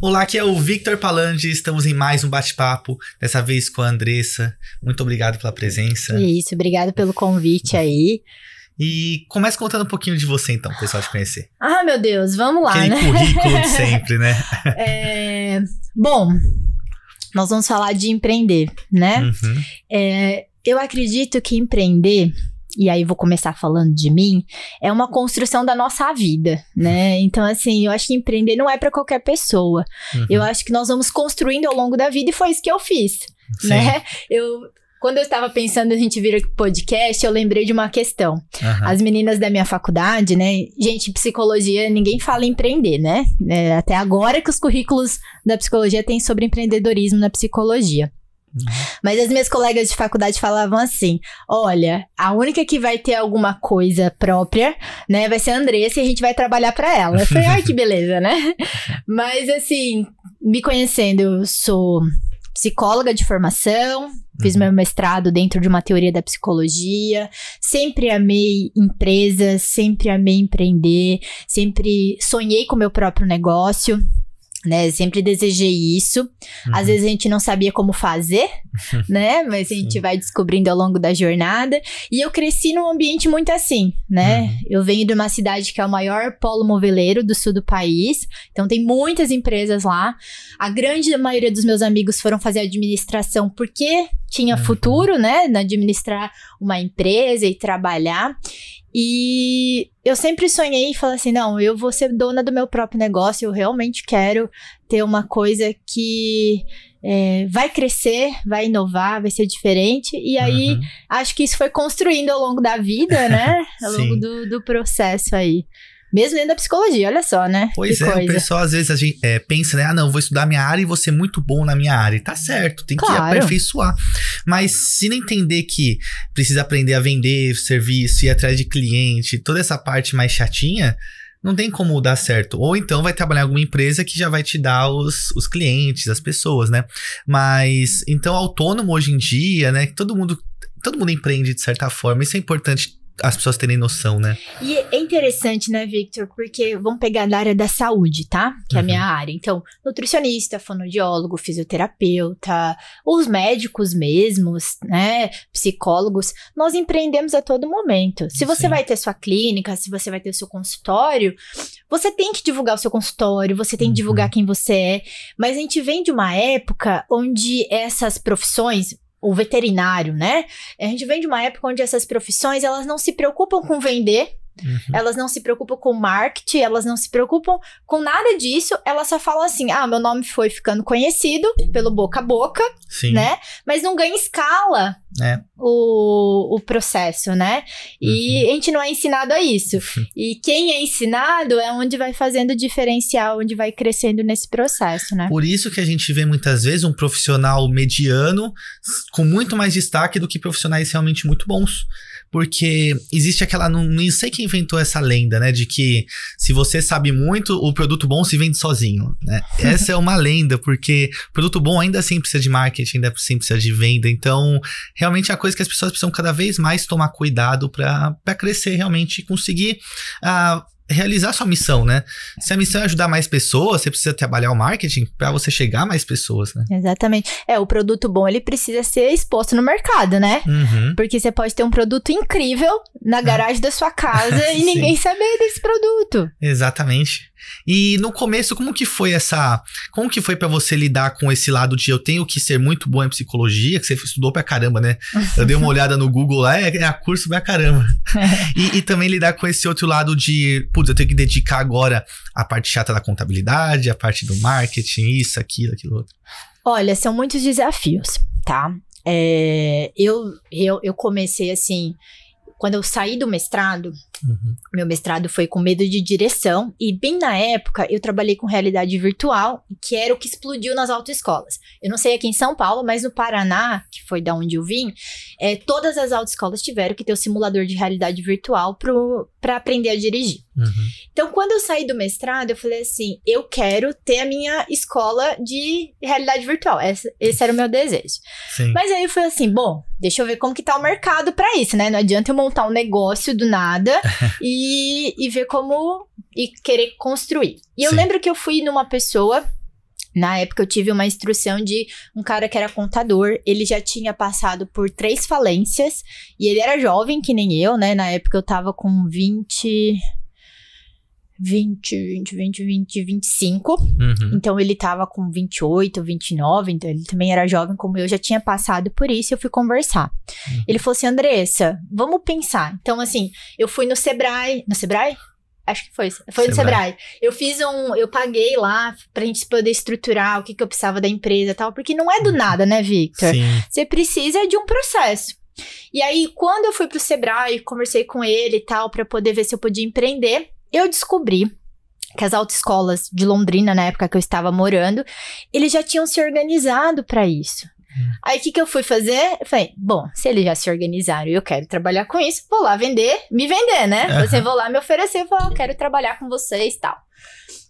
Olá, aqui é o Victor Palandi. Estamos em mais um bate-papo, dessa vez com a Andressa. Muito obrigado pela presença. É isso, obrigado pelo convite aí. E começa contando um pouquinho de você, então, o pessoal te conhecer. Ah, meu Deus, vamos lá, Aquele né? currículo de sempre, né? É... Bom, nós vamos falar de empreender, né? Uhum. É, eu acredito que empreender e aí vou começar falando de mim, é uma construção da nossa vida, né? Uhum. Então, assim, eu acho que empreender não é para qualquer pessoa. Uhum. Eu acho que nós vamos construindo ao longo da vida e foi isso que eu fiz, Sim. né? Eu quando eu estava pensando a gente vir aqui podcast, eu lembrei de uma questão. Uhum. As meninas da minha faculdade, né? Gente, psicologia, ninguém fala em empreender, né? É até agora que os currículos da psicologia têm sobre empreendedorismo na psicologia. Uhum. Mas as minhas colegas de faculdade falavam assim: olha, a única que vai ter alguma coisa própria, né, vai ser a Andressa e a gente vai trabalhar para ela. Eu falei, ai, que beleza, né? Mas assim, me conhecendo, eu sou psicóloga de formação, fiz uhum. meu mestrado dentro de uma teoria da psicologia, sempre amei empresas, sempre amei empreender, sempre sonhei com meu próprio negócio né? Sempre desejei isso. Uhum. Às vezes a gente não sabia como fazer, né? Mas a gente vai descobrindo ao longo da jornada. E eu cresci num ambiente muito assim, né? Uhum. Eu venho de uma cidade que é o maior polo moveleiro do sul do país. Então tem muitas empresas lá. A grande maioria dos meus amigos foram fazer administração porque tinha uhum. futuro, né? Na administrar uma empresa e trabalhar. E eu sempre sonhei e falei assim: não, eu vou ser dona do meu próprio negócio, eu realmente quero ter uma coisa que é, vai crescer, vai inovar, vai ser diferente. E aí uhum. acho que isso foi construindo ao longo da vida, né? Ao longo do, do processo aí. Mesmo dentro da psicologia, olha só, né? Pois que é, coisa. o pessoal às vezes a gente, é, pensa, né? Ah, não, vou estudar minha área e vou ser muito bom na minha área. tá certo, tem claro. que aperfeiçoar. Mas se não entender que precisa aprender a vender serviço, ir atrás de cliente, toda essa parte mais chatinha, não tem como dar certo. Ou então vai trabalhar em alguma empresa que já vai te dar os, os clientes, as pessoas, né? Mas, então, autônomo hoje em dia, né? Todo mundo todo mundo empreende de certa forma. Isso é importante as pessoas terem noção, né? E é interessante, né, Victor? Porque vamos pegar da área da saúde, tá? Que uhum. é a minha uhum. área. Então, nutricionista, fonoaudiólogo, fisioterapeuta, os médicos mesmos, né? Psicólogos, nós empreendemos a todo momento. Se você Sim. vai ter sua clínica, se você vai ter o seu consultório, você tem que divulgar o seu consultório, você tem que uhum. divulgar quem você é. Mas a gente vem de uma época onde essas profissões, o veterinário, né? A gente vem de uma época onde essas profissões elas não se preocupam com vender Uhum. Elas não se preocupam com marketing, elas não se preocupam com nada disso. Elas só falam assim: ah, meu nome foi ficando conhecido pelo boca a boca, Sim. né? Mas não ganha escala é. o, o processo, né? E uhum. a gente não é ensinado a isso. Uhum. E quem é ensinado é onde vai fazendo diferencial, onde vai crescendo nesse processo, né? Por isso que a gente vê muitas vezes um profissional mediano com muito mais destaque do que profissionais realmente muito bons porque existe aquela. Não, nem sei quem inventou essa lenda, né? De que se você sabe muito, o produto bom se vende sozinho. Né? Essa é uma lenda, porque produto bom ainda assim precisa de marketing, ainda assim precisa de venda. Então, realmente é a coisa que as pessoas precisam cada vez mais tomar cuidado para crescer realmente e conseguir. Uh, realizar sua missão, né? Se a missão é ajudar mais pessoas, você precisa trabalhar o marketing para você chegar a mais pessoas, né? Exatamente. É, o produto bom, ele precisa ser exposto no mercado, né? Uhum. Porque você pode ter um produto incrível na ah. garagem da sua casa e ninguém saber desse produto. Exatamente. E no começo, como que foi essa. Como que foi para você lidar com esse lado de eu tenho que ser muito bom em psicologia, que você estudou pra caramba, né? Eu dei uma olhada no Google lá, é, é curso pra caramba. e, e, também lidar com esse outro lado de, putz, eu tenho que dedicar agora a parte chata da contabilidade, a parte do marketing, isso, aquilo, aquilo outro. Olha, são muitos desafios, tá? É, eu, eu, eu comecei assim quando eu saí do mestrado, uhum. meu mestrado foi com medo de direção, e bem na época eu trabalhei com realidade virtual, que era o que explodiu nas autoescolas. Eu não sei aqui em São Paulo, mas no Paraná, que foi da onde eu vim, é, todas as autoescolas tiveram que ter o um simulador de realidade virtual pro para aprender a dirigir. Uhum. Então, quando eu saí do mestrado, eu falei assim: eu quero ter a minha escola de realidade virtual. Esse, esse era o meu desejo. Sim. Mas aí eu falei assim: bom, deixa eu ver como que tá o mercado para isso, né? Não adianta eu montar um negócio do nada e, e ver como. e querer construir. E Sim. eu lembro que eu fui numa pessoa na época eu tive uma instrução de um cara que era contador, ele já tinha passado por três falências e ele era jovem que nem eu, né? Na época eu tava com 20 20, 20, 20, 20, 25. Uhum. Então ele tava com 28, 29, então ele também era jovem como eu, já tinha passado por isso, eu fui conversar. Uhum. Ele falou assim: "Andressa, vamos pensar". Então assim, eu fui no Sebrae, no Sebrae? Acho que foi. Foi Sebrae. no Sebrae. Eu fiz um. Eu paguei lá pra gente poder estruturar o que, que eu precisava da empresa e tal. Porque não é do uhum. nada, né, Victor? Sim. Você precisa de um processo. E aí, quando eu fui pro Sebrae, conversei com ele e tal, para poder ver se eu podia empreender, eu descobri que as autoescolas de Londrina, na época que eu estava morando, eles já tinham se organizado para isso. Aí o que, que eu fui fazer? Eu falei, bom, se eles já se organizaram e eu quero trabalhar com isso, vou lá vender, me vender, né? Você vou lá me oferecer, vou, eu quero trabalhar com vocês tal.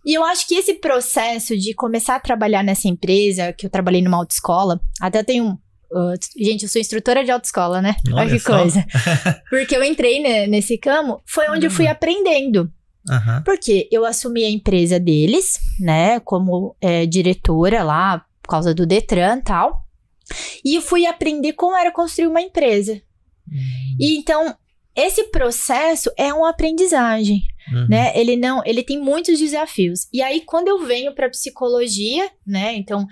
E eu acho que esse processo de começar a trabalhar nessa empresa, que eu trabalhei numa autoescola, até tem um. Uh, gente, eu sou instrutora de autoescola, né? Olha, Olha que só. coisa. Porque eu entrei nesse campo, foi onde uhum. eu fui uhum. aprendendo. Uhum. Porque eu assumi a empresa deles, né? Como é, diretora lá, por causa do Detran e tal. E eu fui aprender como era construir uma empresa. Uhum. E então, esse processo é uma aprendizagem, uhum. né? Ele não, ele tem muitos desafios. E aí quando eu venho para psicologia, né? Então,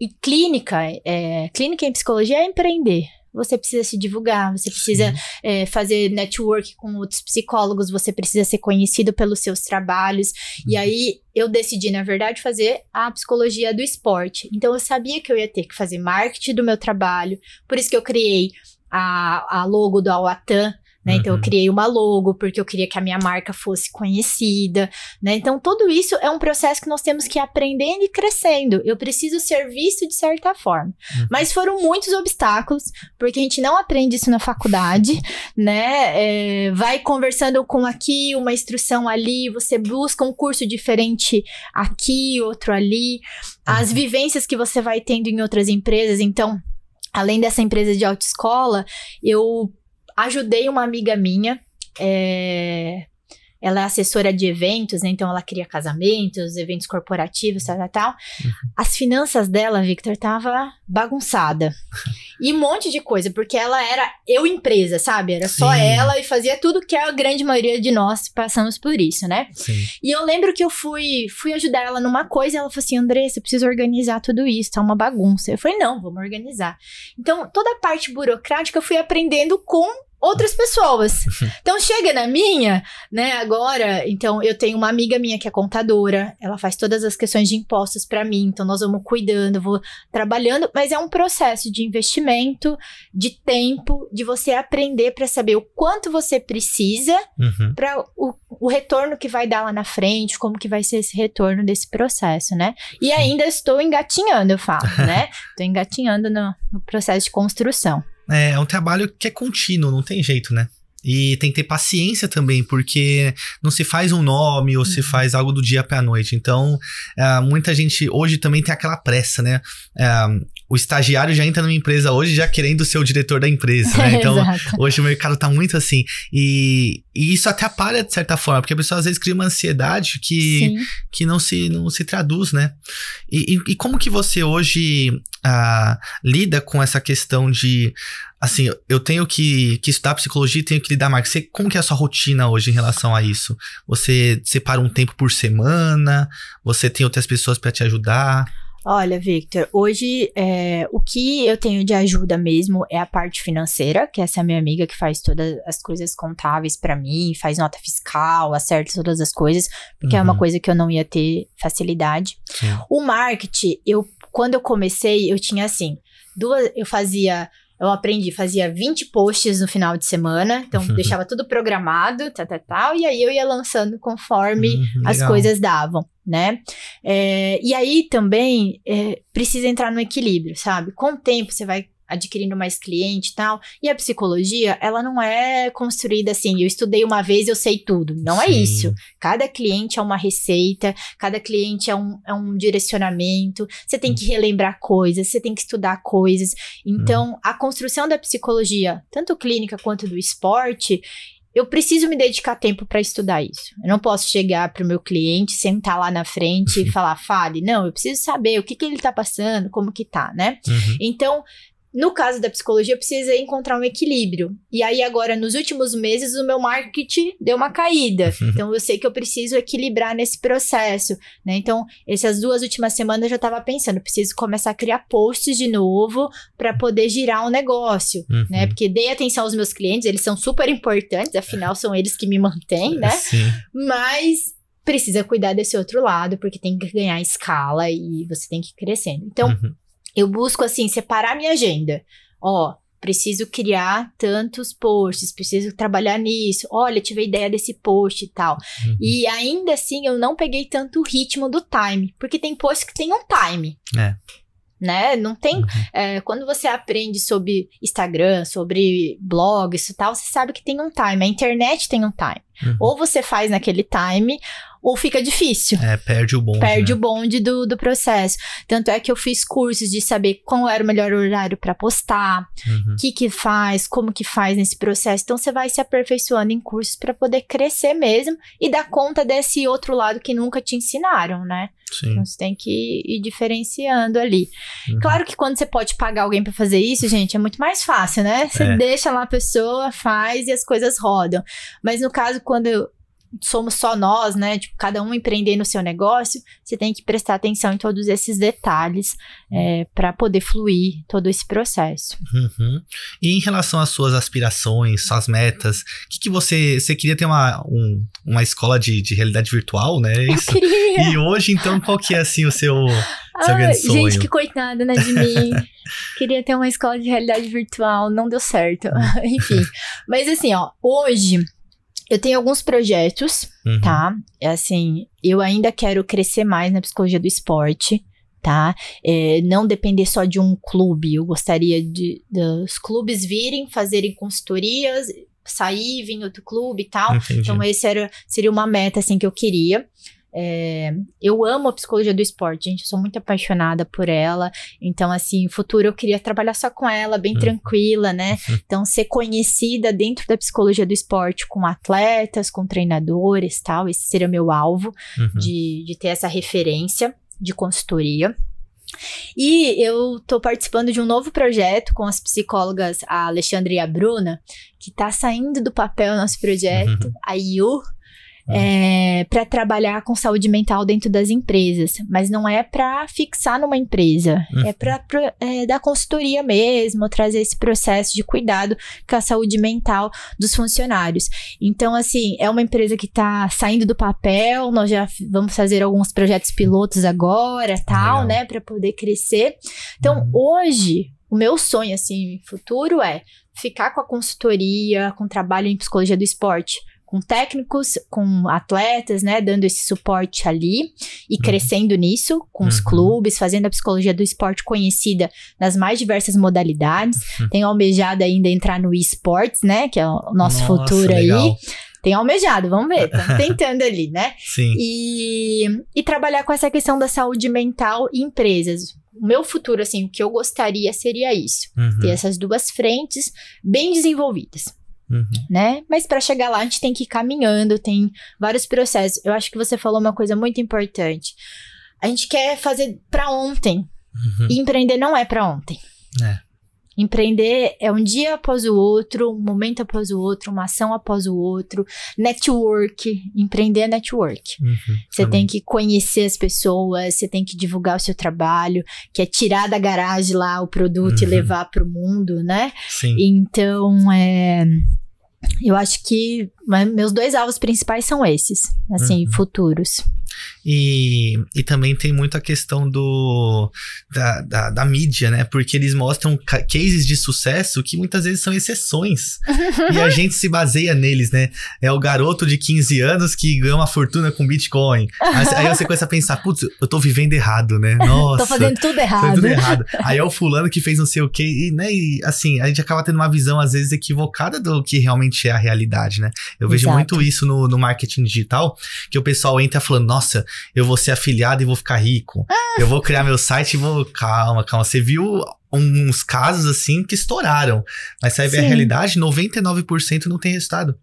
e clínica, é, clínica em psicologia é empreender, você precisa se divulgar, você precisa é, fazer network com outros psicólogos, você precisa ser conhecido pelos seus trabalhos. Uhum. E aí eu decidi, na verdade, fazer a psicologia do esporte. Então eu sabia que eu ia ter que fazer marketing do meu trabalho, por isso que eu criei a, a logo do Awatan, né? Uhum. Então, eu uhum. criei uma logo porque eu queria que a minha marca fosse conhecida. Né? Então, tudo isso é um processo que nós temos que ir aprendendo e crescendo. Eu preciso ser visto de certa forma. Uhum. Mas foram muitos obstáculos, porque a gente não aprende isso na faculdade. né? É, vai conversando com aqui, uma instrução ali, você busca um curso diferente aqui, outro ali. As uhum. vivências que você vai tendo em outras empresas. Então, além dessa empresa de autoescola, eu ajudei uma amiga minha. É, ela é assessora de eventos, né? Então ela cria casamentos, eventos corporativos, tal, tal, tal. Uhum. As finanças dela, Victor, tava bagunçada. E um monte de coisa, porque ela era eu empresa, sabe? Era Sim. só ela e fazia tudo que a grande maioria de nós passamos por isso, né? Sim. E eu lembro que eu fui, fui ajudar ela numa coisa e ela falou assim: André, eu preciso organizar tudo isso, tá uma bagunça. Eu falei: não, vamos organizar. Então, toda a parte burocrática eu fui aprendendo com outras pessoas. Então chega na minha, né, agora, então eu tenho uma amiga minha que é contadora, ela faz todas as questões de impostos para mim, então nós vamos cuidando, vou trabalhando, mas é um processo de investimento, de tempo, de você aprender para saber o quanto você precisa uhum. para o, o retorno que vai dar lá na frente, como que vai ser esse retorno desse processo, né? E ainda estou engatinhando, eu falo, né? Estou engatinhando no, no processo de construção é, é um trabalho que é contínuo, não tem jeito, né? E tem que ter paciência também, porque não se faz um nome ou se uhum. faz algo do dia para a noite. Então, é, muita gente hoje também tem aquela pressa, né? É, o estagiário já entra numa empresa hoje já querendo ser o diretor da empresa, né? Então, hoje o mercado tá muito assim. E, e, isso atrapalha de certa forma, porque a pessoa às vezes cria uma ansiedade que, que não, se, não se traduz, né? E, e, e como que você hoje ah, lida com essa questão de assim, eu tenho que, que estudar psicologia e tenho que lidar mais. Você, como que é a sua rotina hoje em relação a isso? Você separa um tempo por semana? Você tem outras pessoas para te ajudar? Olha, Victor, hoje é, o que eu tenho de ajuda mesmo é a parte financeira, que essa é a minha amiga que faz todas as coisas contáveis para mim, faz nota fiscal, acerta todas as coisas, porque uhum. é uma uhum. coisa que eu não ia ter facilidade. Sim. O marketing, eu quando eu comecei, eu tinha assim, duas, eu fazia eu aprendi, fazia 20 posts no final de semana, então uhum. deixava tudo programado, tal, tá, tal, tá, tal, e aí eu ia lançando conforme uhum, as coisas davam, né? É, e aí também é, precisa entrar no equilíbrio, sabe? Com o tempo você vai adquirindo mais cliente e tal. E a psicologia, ela não é construída assim, eu estudei uma vez, eu sei tudo. Não é Sim. é isso. Cada cliente é uma receita, cada cliente é um, é um direcionamento. Você tem que uhum. relembrar coisas, você tem que estudar coisas. Então, hum. a construção da psicologia, tanto clínica quanto do esporte, eu preciso me dedicar tempo para estudar isso. Eu não posso chegar para o meu cliente, sentar lá na frente e uhum. falar, fale. Não, eu preciso saber o que, que ele está passando, como que tá, né? Uhum. Então, no caso da psicologia, eu precisei encontrar um equilíbrio. E aí, agora, nos últimos meses, o meu marketing deu uma caída. Uhum. Então, eu sei que eu preciso equilibrar nesse processo, né? Então, essas duas últimas semanas eu já estava pensando, preciso começar a criar posts de novo para poder girar o um negócio, uhum. né? Porque dei atenção aos meus clientes, eles são super importantes, afinal, são eles que me mantêm, né? Sim. Mas precisa cuidar desse outro lado, porque tem que ganhar escala e você tem que ir crescendo. Então. Uhum eu busco assim separar minha agenda. Ó, preciso criar tantos posts, preciso trabalhar nisso. Olha, tive a ideia desse post e tal. Uhum. E ainda assim eu não peguei tanto o ritmo do time, porque tem posts que tem um time. É. Né? Não tem. Uhum. É, quando você aprende sobre Instagram, sobre blogs e tal, você sabe que tem um time. A internet tem um time. Uhum. Ou você faz naquele time, ou fica difícil. É, perde o bonde. Perde né? o bonde do, do processo. Tanto é que eu fiz cursos de saber qual era o melhor horário para postar, o uhum. que que faz, como que faz nesse processo. Então você vai se aperfeiçoando em cursos para poder crescer mesmo e dar conta desse outro lado que nunca te ensinaram, né? Sim. Então você tem que ir diferenciando ali. Uhum. Claro que quando você pode pagar alguém para fazer isso, gente, é muito mais fácil, né? Você é. deixa lá a pessoa, faz e as coisas rodam. Mas no caso quando somos só nós, né? Tipo, cada um empreendendo o seu negócio, você tem que prestar atenção em todos esses detalhes é, para poder fluir todo esse processo. Uhum. E em relação às suas aspirações, suas metas, o que, que você. Você queria ter uma, um, uma escola de, de realidade virtual, né? Isso. Eu queria. E hoje, então, qual que é assim o seu. ah, grande sonho? Gente, que coitada, né, de mim. queria ter uma escola de realidade virtual, não deu certo. Enfim. Mas assim, ó, hoje eu tenho alguns projetos, uhum. tá? É assim, eu ainda quero crescer mais na psicologia do esporte, tá? É, não depender só de um clube. Eu gostaria de, dos clubes virem, fazerem consultorias, sair, vir outro clube e tal. Entendi. Então, esse era, seria uma meta, assim, que eu queria. É, eu amo a psicologia do esporte, gente. Eu sou muito apaixonada por ela. Então, assim, futuro eu queria trabalhar só com ela, bem uhum. tranquila, né? Uhum. Então, ser conhecida dentro da psicologia do esporte com atletas, com treinadores tal. Esse seria meu alvo uhum. de, de ter essa referência de consultoria. E eu tô participando de um novo projeto com as psicólogas a Alexandra e a Bruna, que tá saindo do papel o nosso projeto. Uhum. A IU, é, para trabalhar com saúde mental dentro das empresas, mas não é para fixar numa empresa, é uhum. é para é, dar consultoria mesmo, trazer esse processo de cuidado com a saúde mental dos funcionários. Então, assim, é uma empresa que está saindo do papel, nós já vamos fazer alguns projetos pilotos agora, tal, Legal. né, para poder crescer. Então, uhum. hoje, o meu sonho, assim, futuro é ficar com a consultoria, com o trabalho em psicologia do esporte, com técnicos, com atletas, né, dando esse suporte ali e uhum. crescendo nisso, com uhum. os clubes, fazendo a psicologia do esporte conhecida nas mais diversas modalidades. Uhum. Tenho almejado ainda entrar no esportes, né, que é o nosso Nossa, futuro legal. aí. Tem almejado, vamos ver, tentando ali, né? Sim. E, e trabalhar com essa questão da saúde mental e empresas o meu futuro, assim, o que eu gostaria seria isso. Uhum. Ter essas duas frentes bem desenvolvidas. Uhum. Né? Mas para chegar lá, a gente tem que ir caminhando, tem vários processos. Eu acho que você falou uma coisa muito importante. A gente quer fazer para ontem. Uhum. E empreender não é para ontem. É. Empreender é um dia após o outro, um momento após o outro, uma ação após o outro. Network, empreender é network. Uhum, você tem que conhecer as pessoas, você tem que divulgar o seu trabalho, que é tirar da garagem lá o produto uhum. e levar para o mundo, né? Sim. Então, é, eu acho que mas meus dois alvos principais são esses, assim, uhum. futuros. E, e também tem muito a questão do da, da, da, mídia, né? Porque eles mostram cases de sucesso que muitas vezes são exceções. e a gente se baseia neles, né? É o garoto de 15 anos que ganha uma fortuna com Bitcoin. Aí, aí você começa a pensar, putz, eu tô vivendo errado, né? Nossa. tô fazendo tudo errado. tudo errado. Aí é o fulano que fez não sei o quê. E, né? e assim, a gente acaba tendo uma visão, às vezes, equivocada do que realmente é a realidade, né? Eu vejo Exato. muito isso no, no, marketing digital, que o pessoal entra falando, nossa, eu vou ser afiliado e vou ficar rico. Ah. Eu vou criar meu site e vou... Calma, calma. Você viu uns casos assim que estouraram. Mas se aí vê a realidade, 99% não tem resultado.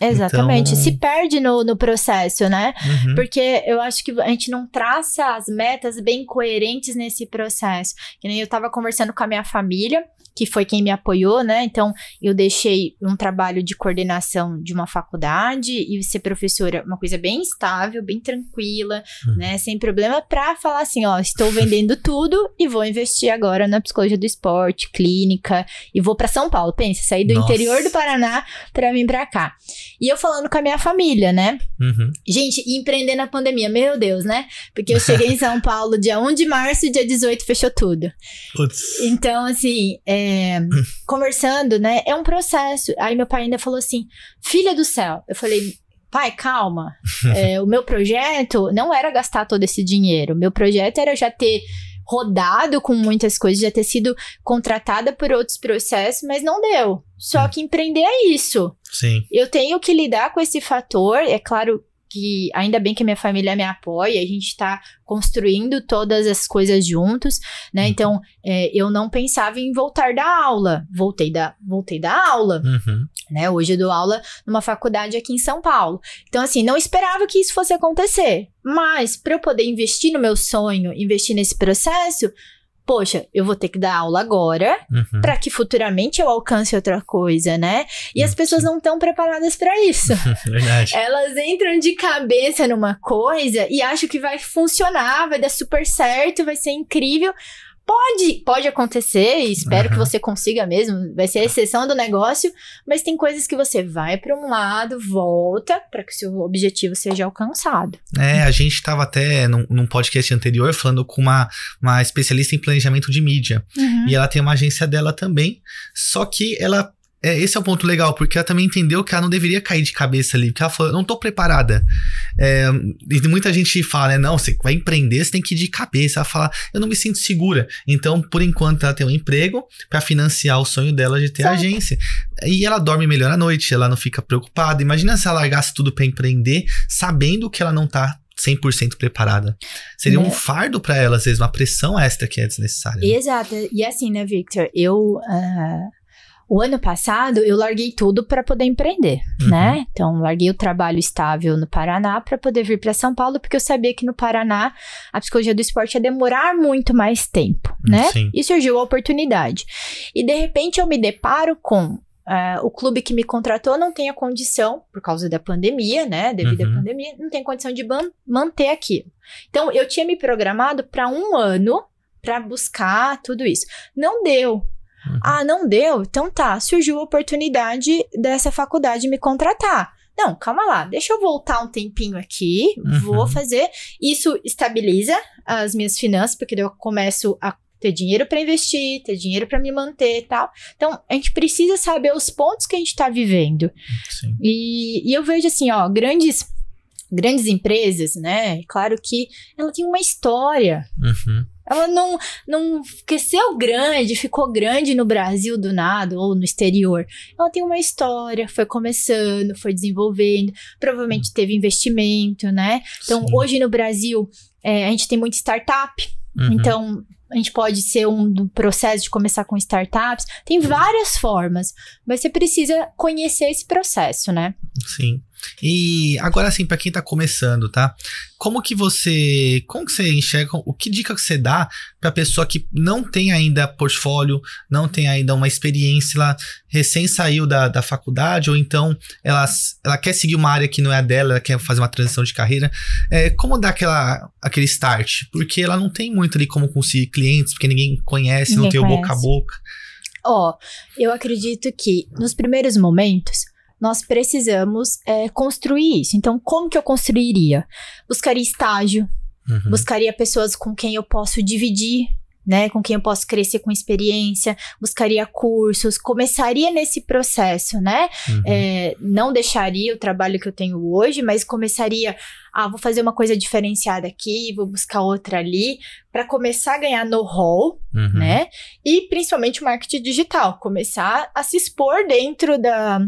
Exatamente. Então... Se perde no, no processo, né? Uhum. Porque eu acho que a gente não traça as metas bem coerentes nesse processo. Que nem eu estava conversando com a minha família que foi quem me apoiou, né? Então, eu deixei um trabalho de coordenação de uma faculdade e ser professora, uma coisa bem estável, bem tranquila, hum. né? Sem problema, para falar assim: ó, estou vendendo tudo e vou investir agora na psicologia do esporte, clínica, e vou para São Paulo. Pensa, sair do Nossa. interior do Paraná para vir para cá. E eu falando com a minha família, né? Uhum. Gente, empreender na pandemia, meu Deus, né? Porque eu cheguei em São Paulo dia 1 de março e dia 18 fechou tudo. Putz. Então, assim, é, conversando, né? É um processo. Aí meu pai ainda falou assim: filha do céu. Eu falei. Pai, calma. É, o meu projeto não era gastar todo esse dinheiro. Meu projeto era já ter rodado com muitas coisas, já ter sido contratada por outros processos, mas não deu. Só hum. que empreender é isso. Sim. Eu tenho que lidar com esse fator, é claro, que ainda bem que minha família me apoia, a gente está construindo todas as coisas juntos, né? Uhum. Então, é, eu não pensava em voltar da aula, voltei da, voltei da aula, uhum. né? Hoje eu dou aula numa faculdade aqui em São Paulo. Então, assim, não esperava que isso fosse acontecer, mas para eu poder investir no meu sonho, investir nesse processo, poxa, eu vou ter que dar aula agora uhum. para que futuramente eu alcance outra coisa, né? E uhum. as pessoas não estão preparadas para isso. Verdade. Elas entram de cabeça numa coisa e acham que vai funcionar, vai dar super certo, vai ser incrível. Pode, pode acontecer, e espero uhum. que você consiga mesmo, vai ser a exceção do negócio, mas tem coisas que você vai para um lado, volta, para que o seu objetivo seja alcançado. É, a gente estava até num, num, podcast anterior falando com uma, uma especialista em planejamento de mídia, uhum. e ela tem uma agência dela também, só que ela é, esse é o ponto legal, porque ela também entendeu que ela não deveria cair de cabeça ali, porque ela falou, eu não tô preparada. É, e muita gente fala, né, não, você vai empreender, você tem que ir de cabeça. Ela fala, eu não me sinto segura. Então, por enquanto, ela tem um emprego para financiar o sonho dela de ter Sim. agência. E ela dorme melhor à noite, ela não fica preocupada. Imagina se ela largasse tudo para empreender, sabendo que ela não tá 100% preparada. Seria é. um né? fardo para ela, às vezes, uma pressão extra que é desnecessária. Né? Exato. E assim, né, Victor, eu... Uh o ano passado eu larguei tudo para poder empreender, uhum. né? Então larguei o trabalho estável no Paraná para poder vir para São Paulo, porque eu sabia que no Paraná a psicologia do esporte ia demorar muito mais tempo, hum, né? Sim. E surgiu a oportunidade. E de repente eu me deparo com Uh, o clube que me contratou não tem a condição, por causa da pandemia, né? Devido uhum. à pandemia, não tem condição de manter aquilo. Então, eu tinha me programado para um ano para buscar tudo isso. Não deu, ah, uhum. Ah, não deu? Então tá, surgiu a oportunidade dessa faculdade me contratar. Não, calma lá, deixa eu voltar um tempinho aqui, uhum. vou fazer. Isso estabiliza as minhas finanças, porque daí eu começo a ter dinheiro para investir, ter dinheiro para me manter e tal. Então, a gente precisa saber os pontos que a gente está vivendo. Sim. E, e eu vejo assim, ó, grandes grandes empresas, né? Claro que ela tem uma história. Uhum. Ela não, não cresceu grande, ficou grande no Brasil do nada ou no exterior. Ela tem uma história, foi começando, foi desenvolvendo, provavelmente teve investimento, né? Então, Sim. hoje no Brasil, é, a gente tem muito startup. Uhum. Então, a gente pode ser um do processo de começar com startups. Tem várias formas, mas você precisa conhecer esse processo, né? Sim. E agora assim, para quem tá começando, tá? Como que você, como que você enxerga, o que dica que você dá para pessoa que não tem ainda portfólio, não tem ainda uma experiência, ela recém saiu da, da faculdade ou então ela, ela quer seguir uma área que não é a dela, ela quer fazer uma transição de carreira, é, como dar aquela, aquele start? Porque ela não tem muito ali como conseguir clientes, porque ninguém conhece, ninguém não tem conhece. o boca a boca. Ó, oh, eu acredito que nos primeiros momentos nós precisamos é, construir isso. Então, como que eu construiria? Buscaria estágio, uhum. buscaria pessoas com quem eu posso dividir né, com quem eu posso crescer com experiência, buscaria cursos, começaria nesse processo, né? Uhum. É, não deixaria o trabalho que eu tenho hoje, mas começaria, ah, vou fazer uma coisa diferenciada aqui, vou buscar outra ali, para começar a ganhar no hall, uhum. né? E principalmente o marketing digital, começar a se expor dentro da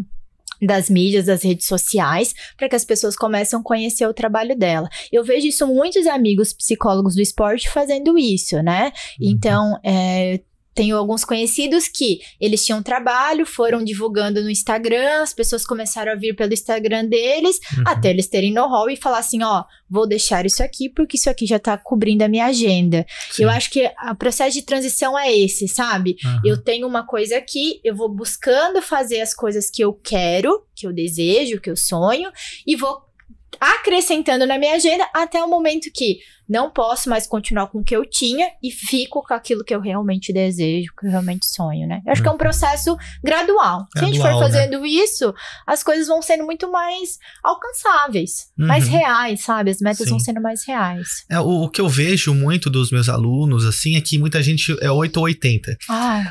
das mídias, das redes sociais, para que as pessoas comecem a conhecer o trabalho dela. Eu vejo isso muitos amigos psicólogos do esporte fazendo isso, né? Uhum. Então, é, tenho alguns conhecidos que eles tinham trabalho, foram divulgando no Instagram, as pessoas começaram a vir pelo Instagram deles, uhum. até eles terem know-how e falar assim, ó, vou deixar isso aqui porque isso aqui já tá cobrindo a minha agenda. Sim. Eu acho que o processo de transição é esse, sabe? Uhum. Eu tenho uma coisa aqui, eu vou buscando fazer as coisas que eu quero, que eu desejo, que eu sonho e vou acrescentando na minha agenda até o momento que não posso mais continuar com o que eu tinha e fico com aquilo que eu realmente desejo, que eu realmente sonho, né? Eu acho que é um uhum. processo gradual. Se a gente for né? fazendo né? isso, as coisas vão sendo muito mais alcançáveis, uhum. mais reais, sabe? As metas Sim. vão sendo mais reais. É, o, o, que eu vejo muito dos meus alunos, assim, é que muita gente é 8 ou 80.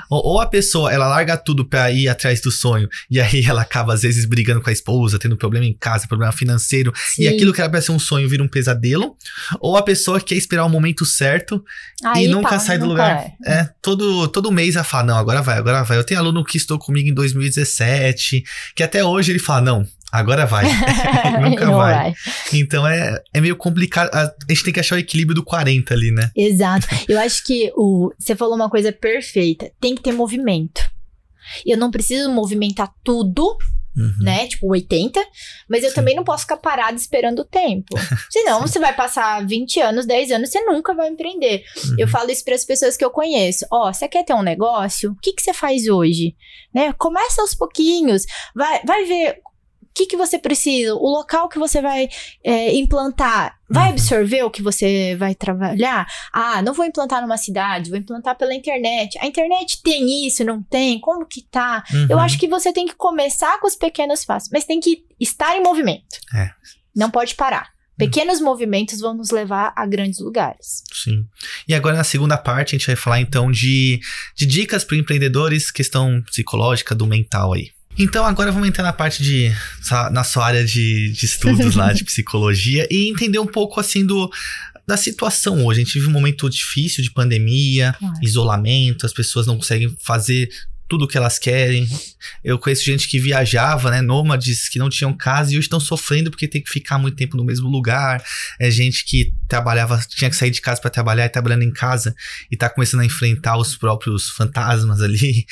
Ou, ou a pessoa, ela larga tudo pra ir atrás do sonho, e aí ela acaba, às vezes, brigando com a esposa, tendo problema em casa, problema financeiro, Sim. e aquilo que era pra ser um sonho vira um pesadelo. Ou a pessoa pessoa que quer esperar o momento certo Aí, e nunca tá, sai do nunca lugar. É. é. todo, todo mês ela fala, não, agora vai, agora vai. Eu tenho aluno que estou comigo em 2017, que até hoje ele fala, não, agora vai. nunca vai. vai. Então é, é meio complicado. A gente tem que achar o equilíbrio do 40 ali, né? Exato. Eu acho que o, você falou uma coisa perfeita. Tem que ter movimento. Eu não preciso movimentar tudo, uhum. né? Tipo 80, mas eu Sim. também não posso ficar parado esperando o tempo. Senão você vai passar 20 anos, 10 anos, você nunca vai empreender. Uhum. Eu falo isso para as pessoas que eu conheço. Ó, oh, você quer ter um negócio? O que, que você faz hoje? Né? Começa aos pouquinhos. Vai, vai ver o que, que você precisa, o local que você vai é, implantar. Vai uhum. absorver o que você vai trabalhar? Ah, não vou implantar numa cidade, vou implantar pela internet. A internet tem isso, não tem? Como que tá? Uhum. Eu acho que você tem que começar com os pequenos passos, mas tem que estar em movimento. É. Não pode parar. Hum. Pequenos movimentos vão nos levar a grandes lugares. Sim. E agora na segunda parte a gente vai falar então de, de dicas para empreendedores, questão psicológica do mental aí. Então agora vamos entrar na parte de. na sua área de, de estudos lá, né, de psicologia, e entender um pouco assim do. Da situação hoje, a gente vive um momento difícil de pandemia, claro. isolamento, as pessoas não conseguem fazer tudo que elas querem. Eu conheço gente que viajava, né? Nômades que não tinham casa e hoje estão sofrendo porque tem que ficar muito tempo no mesmo lugar. É gente que trabalhava, tinha que sair de casa para trabalhar e trabalhando em casa e tá começando a enfrentar os próprios fantasmas ali.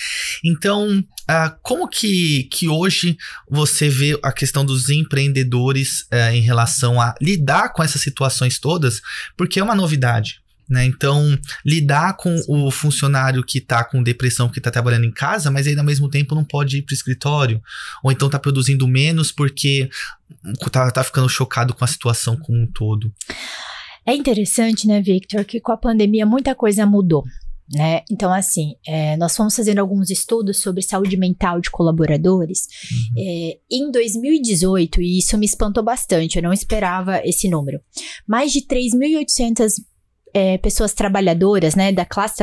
Então, ah, como que, que hoje você vê a questão dos empreendedores eh, em relação a lidar com essas situações todas? Porque é uma novidade. Né? Então, lidar com o funcionário que está com depressão, que está trabalhando em casa, mas ele ao mesmo tempo não pode ir para o escritório, ou então está produzindo menos porque está tá ficando chocado com a situação como um todo. É interessante, né, Victor, que com a pandemia muita coisa mudou. Né? Então, assim, é, nós fomos fazendo alguns estudos sobre saúde mental de colaboradores. Uhum. É, em 2018, e isso me espantou bastante, eu não esperava esse número, mais de 3.800 é, pessoas trabalhadoras, né, da classe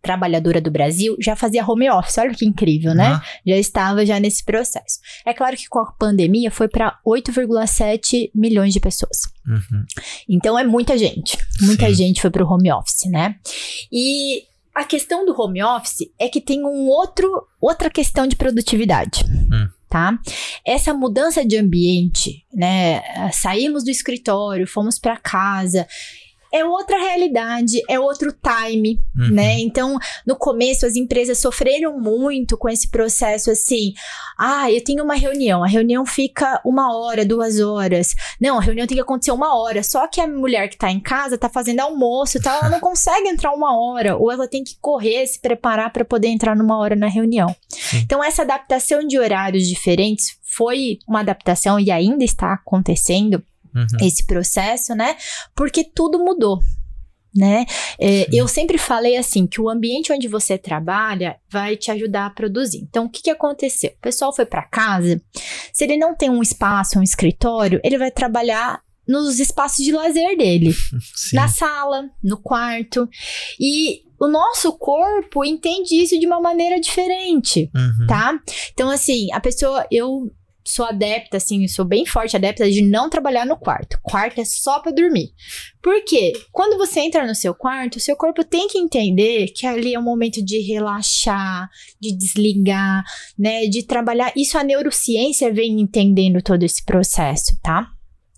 trabalhadora do Brasil, já fazia home office. Olha que incrível, né? Já estava já nesse processo. É claro que com a pandemia foi para 8,7 milhões de pessoas. Uhum. Então é muita gente. Muita Sim. gente foi para o home office, né? E a questão do home office é que tem um outro outra questão de produtividade. Uhum. Tá? Essa mudança de ambiente, né? Saímos do escritório, fomos para casa é outra realidade, é outro time, uhum. né? Então, no começo, as empresas sofreram muito com esse processo assim. Ah, eu tenho uma reunião, a reunião fica uma hora, duas horas. Não, a reunião tem que acontecer uma hora. Só que a mulher que tá em casa tá fazendo almoço tá, ela não consegue entrar uma hora, ou ela tem que correr, se preparar para poder entrar numa hora na reunião. Sim. Então, essa adaptação de horários diferentes foi uma adaptação e ainda está acontecendo uhum. esse processo, né? Porque tudo mudou. Né? É, eu sempre falei assim que o ambiente onde você trabalha vai te ajudar a produzir. Então, o que, que aconteceu? O pessoal foi para casa. Se ele não tem um espaço, um escritório, ele vai trabalhar nos espaços de lazer dele, Sim. na sala, no quarto. E o nosso corpo entende isso de uma maneira diferente, uhum. tá? Então, assim, a pessoa, eu sou adepta, assim, sou bem forte adepta de não trabalhar no quarto. Quarto é só para dormir. Por quê? Quando você entra no seu quarto, o seu corpo tem que entender que ali é um momento de relaxar, de desligar, né, de trabalhar. Isso a neurociência vem entendendo todo esse processo, tá?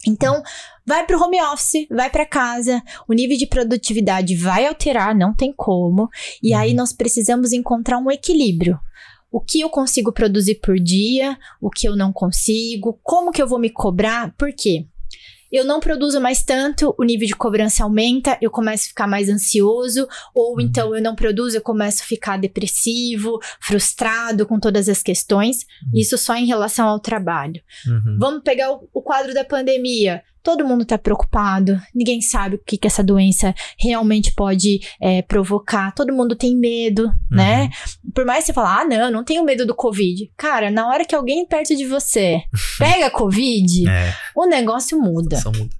Então, vai para o home office, vai para casa, o nível de produtividade vai alterar, não tem como. E aí uhum. nós precisamos encontrar um equilíbrio, o que eu consigo produzir por dia, o que eu não consigo, como que eu vou me cobrar, por quê? Eu não produzo mais tanto, o nível de cobrança aumenta, eu começo a ficar mais ansioso, ou uhum. então eu não produzo, eu começo a ficar depressivo, frustrado com todas as questões. Uhum. Isso só em relação ao trabalho. Uhum. Vamos pegar o, o quadro da pandemia todo mundo está preocupado, ninguém sabe o que, que essa doença realmente pode é, provocar, todo mundo tem medo, né? uhum. né? Por mais que você fale, ah, não, não tenho medo do Covid. Cara, na hora que alguém perto de você pega Covid, é. o negócio muda. Só muda.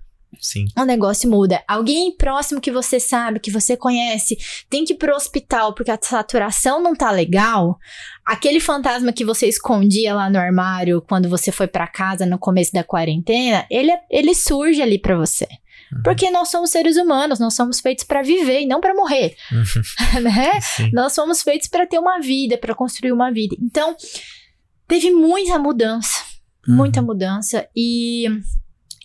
Sim. O é negócio muda. Alguém próximo que você sabe, que você conhece, tem que ir pro hospital porque a saturação não tá legal. Aquele fantasma que você escondia lá no armário quando você foi para casa no começo da quarentena, ele, é, ele surge ali para você. Uhum. Porque nós somos seres humanos, nós somos feitos para viver e não para morrer. Uhum. né? Nós somos feitos para ter uma vida, para construir uma vida. Então, teve muita mudança, muita uhum. mudança e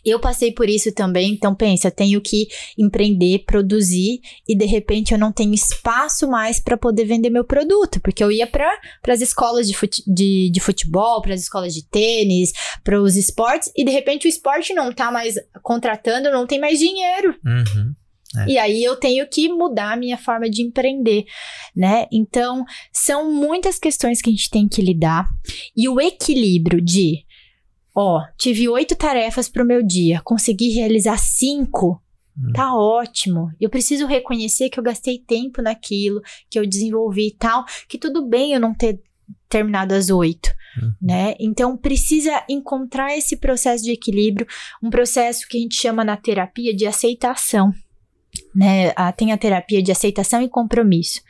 eu passei por isso também, então pensa, eu tenho que empreender, produzir e de repente eu não tenho espaço mais para poder vender meu produto, porque eu ia para as escolas de, fute, de, de futebol, para as escolas de tênis, para os esportes e de repente o esporte não tá mais contratando, não tem mais dinheiro. Uhum. É. E aí eu tenho que mudar a minha forma de empreender, né? Então, são muitas questões que a gente tem que lidar. E o equilíbrio de Ó, tive oito tarefas para o meu dia, consegui realizar cinco. Hum. Tá ótimo. Eu preciso reconhecer que eu gastei tempo naquilo, que eu desenvolvi e tal, que tudo bem eu não ter terminado as oito, uhum. né? Então precisa encontrar esse processo de equilíbrio, um processo que a gente chama na terapia de aceitação né? A, tem a terapia de aceitação e compromisso.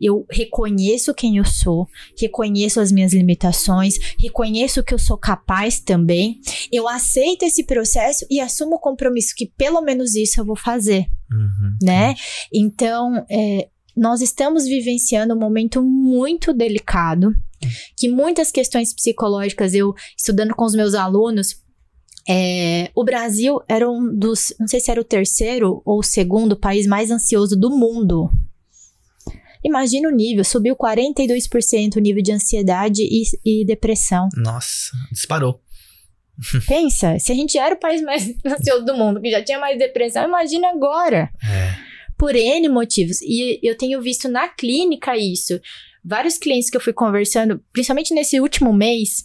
Eu reconheço quem eu sou, reconheço as minhas limitações, reconheço que eu sou capaz também. Eu aceito esse processo e assumo o compromisso que pelo menos isso eu vou fazer, uhum. né? Então, é, nós estamos vivenciando um momento muito delicado, uhum. que muitas questões psicológicas eu estudando com os meus alunos é, o Brasil era um dos, não sei se era o terceiro ou o segundo país mais ansioso do mundo. Imagina o nível, subiu 42% o nível de ansiedade e, e depressão. Nossa, disparou. Pensa, se a gente era o país mais ansioso do mundo, que já tinha mais depressão, imagina agora. É. Por N motivos. E eu tenho visto na clínica isso. Vários clientes que eu fui conversando, principalmente nesse último mês,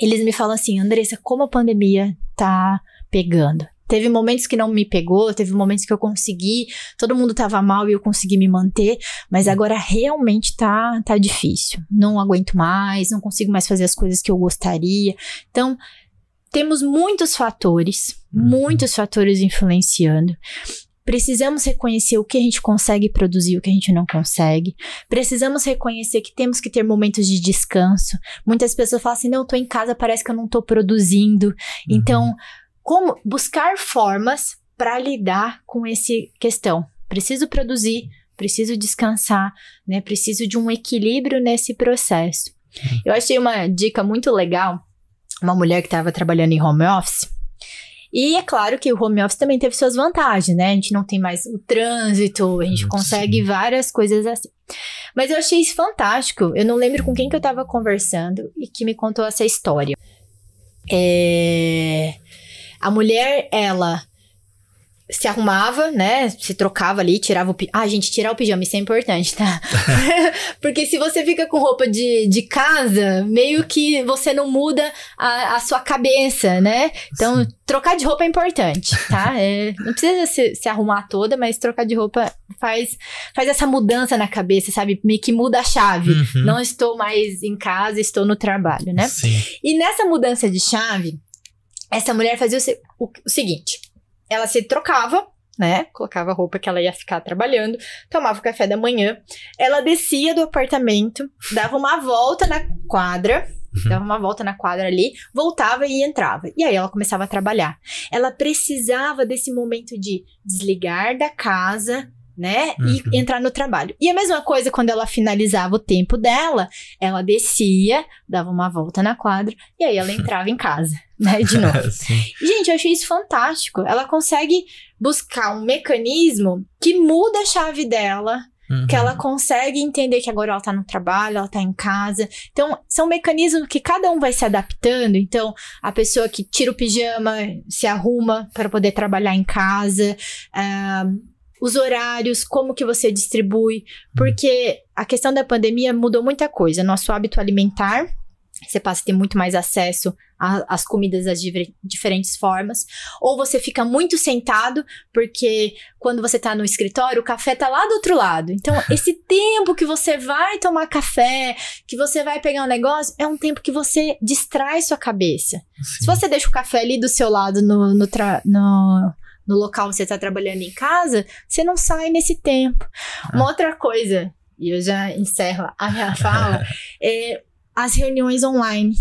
eles me falam assim: Andressa, como a pandemia tá pegando. Teve momentos que não me pegou, teve momentos que eu consegui, todo mundo tava mal e eu consegui me manter, mas uhum. agora realmente tá, tá difícil. Não aguento mais, não consigo mais fazer as coisas que eu gostaria. Então, temos muitos fatores, uhum. muitos fatores influenciando. Precisamos reconhecer o que a gente consegue produzir, o que a gente não consegue. Precisamos reconhecer que temos que ter momentos de descanso. Muitas pessoas falam assim: não, eu tô em casa, parece que eu não tô produzindo. Uhum. Então, como buscar formas para lidar com essa questão? Preciso produzir, preciso descansar, né? Preciso de um equilíbrio nesse processo. Uhum. Eu achei uma dica muito legal, uma mulher que estava trabalhando em home office e é claro que o home office também teve suas vantagens, né? A gente não tem mais o trânsito, a gente consegue Sim. várias coisas assim. Mas eu achei isso fantástico. Eu não lembro com quem que eu tava conversando e que me contou essa história. É... A mulher, ela se arrumava, né? Se trocava ali, tirava o pijama. Ah, gente, tirar o pijama, isso é importante, tá? Porque se você fica com roupa de, de casa, meio que você não muda a, a sua cabeça, né? Então, Sim. trocar de roupa é importante, tá? É, não precisa se, se, arrumar toda, mas trocar de roupa faz, faz essa mudança na cabeça, sabe? Meio que muda a chave. Uhum. Não estou mais em casa, estou no trabalho, né? Sim. E nessa mudança de chave, essa mulher fazia o, o, o seguinte ela se trocava, né? Colocava a roupa que ela ia ficar trabalhando, tomava o café da manhã. Ela descia do apartamento, dava uma volta na quadra, uhum. dava uma volta na quadra ali, voltava e entrava. E aí ela começava a trabalhar. Ela precisava desse momento de desligar da casa, né? Uhum. E entrar no trabalho. E a mesma coisa quando ela finalizava o tempo dela, ela descia, dava uma volta na quadra e aí ela entrava em casa, né? De novo. Gente, eu achei isso fantástico. Ela consegue buscar um mecanismo que muda a chave dela. Uhum. Que ela uhum. consegue entender que agora ela tá no trabalho, ela tá em casa. Então, são mecanismos que cada um vai se adaptando. Então, a pessoa que tira o pijama, se arruma para poder trabalhar em casa. Uh, os horários, como que você distribui, porque a questão da pandemia mudou muita coisa. Nosso hábito alimentar, você passa a ter muito mais acesso às comidas das diferentes formas. Ou você fica muito sentado, porque quando você está no escritório, o café está lá do outro lado. Então, esse tempo que você vai tomar café, que você vai pegar um negócio, é um tempo que você distrai sua cabeça. Sim. Se você deixa o café ali do seu lado no, no, no no local onde você está trabalhando em casa, você não sai nesse tempo. Ah. Uma outra coisa, e eu já encerro a minha fala, é as reuniões online.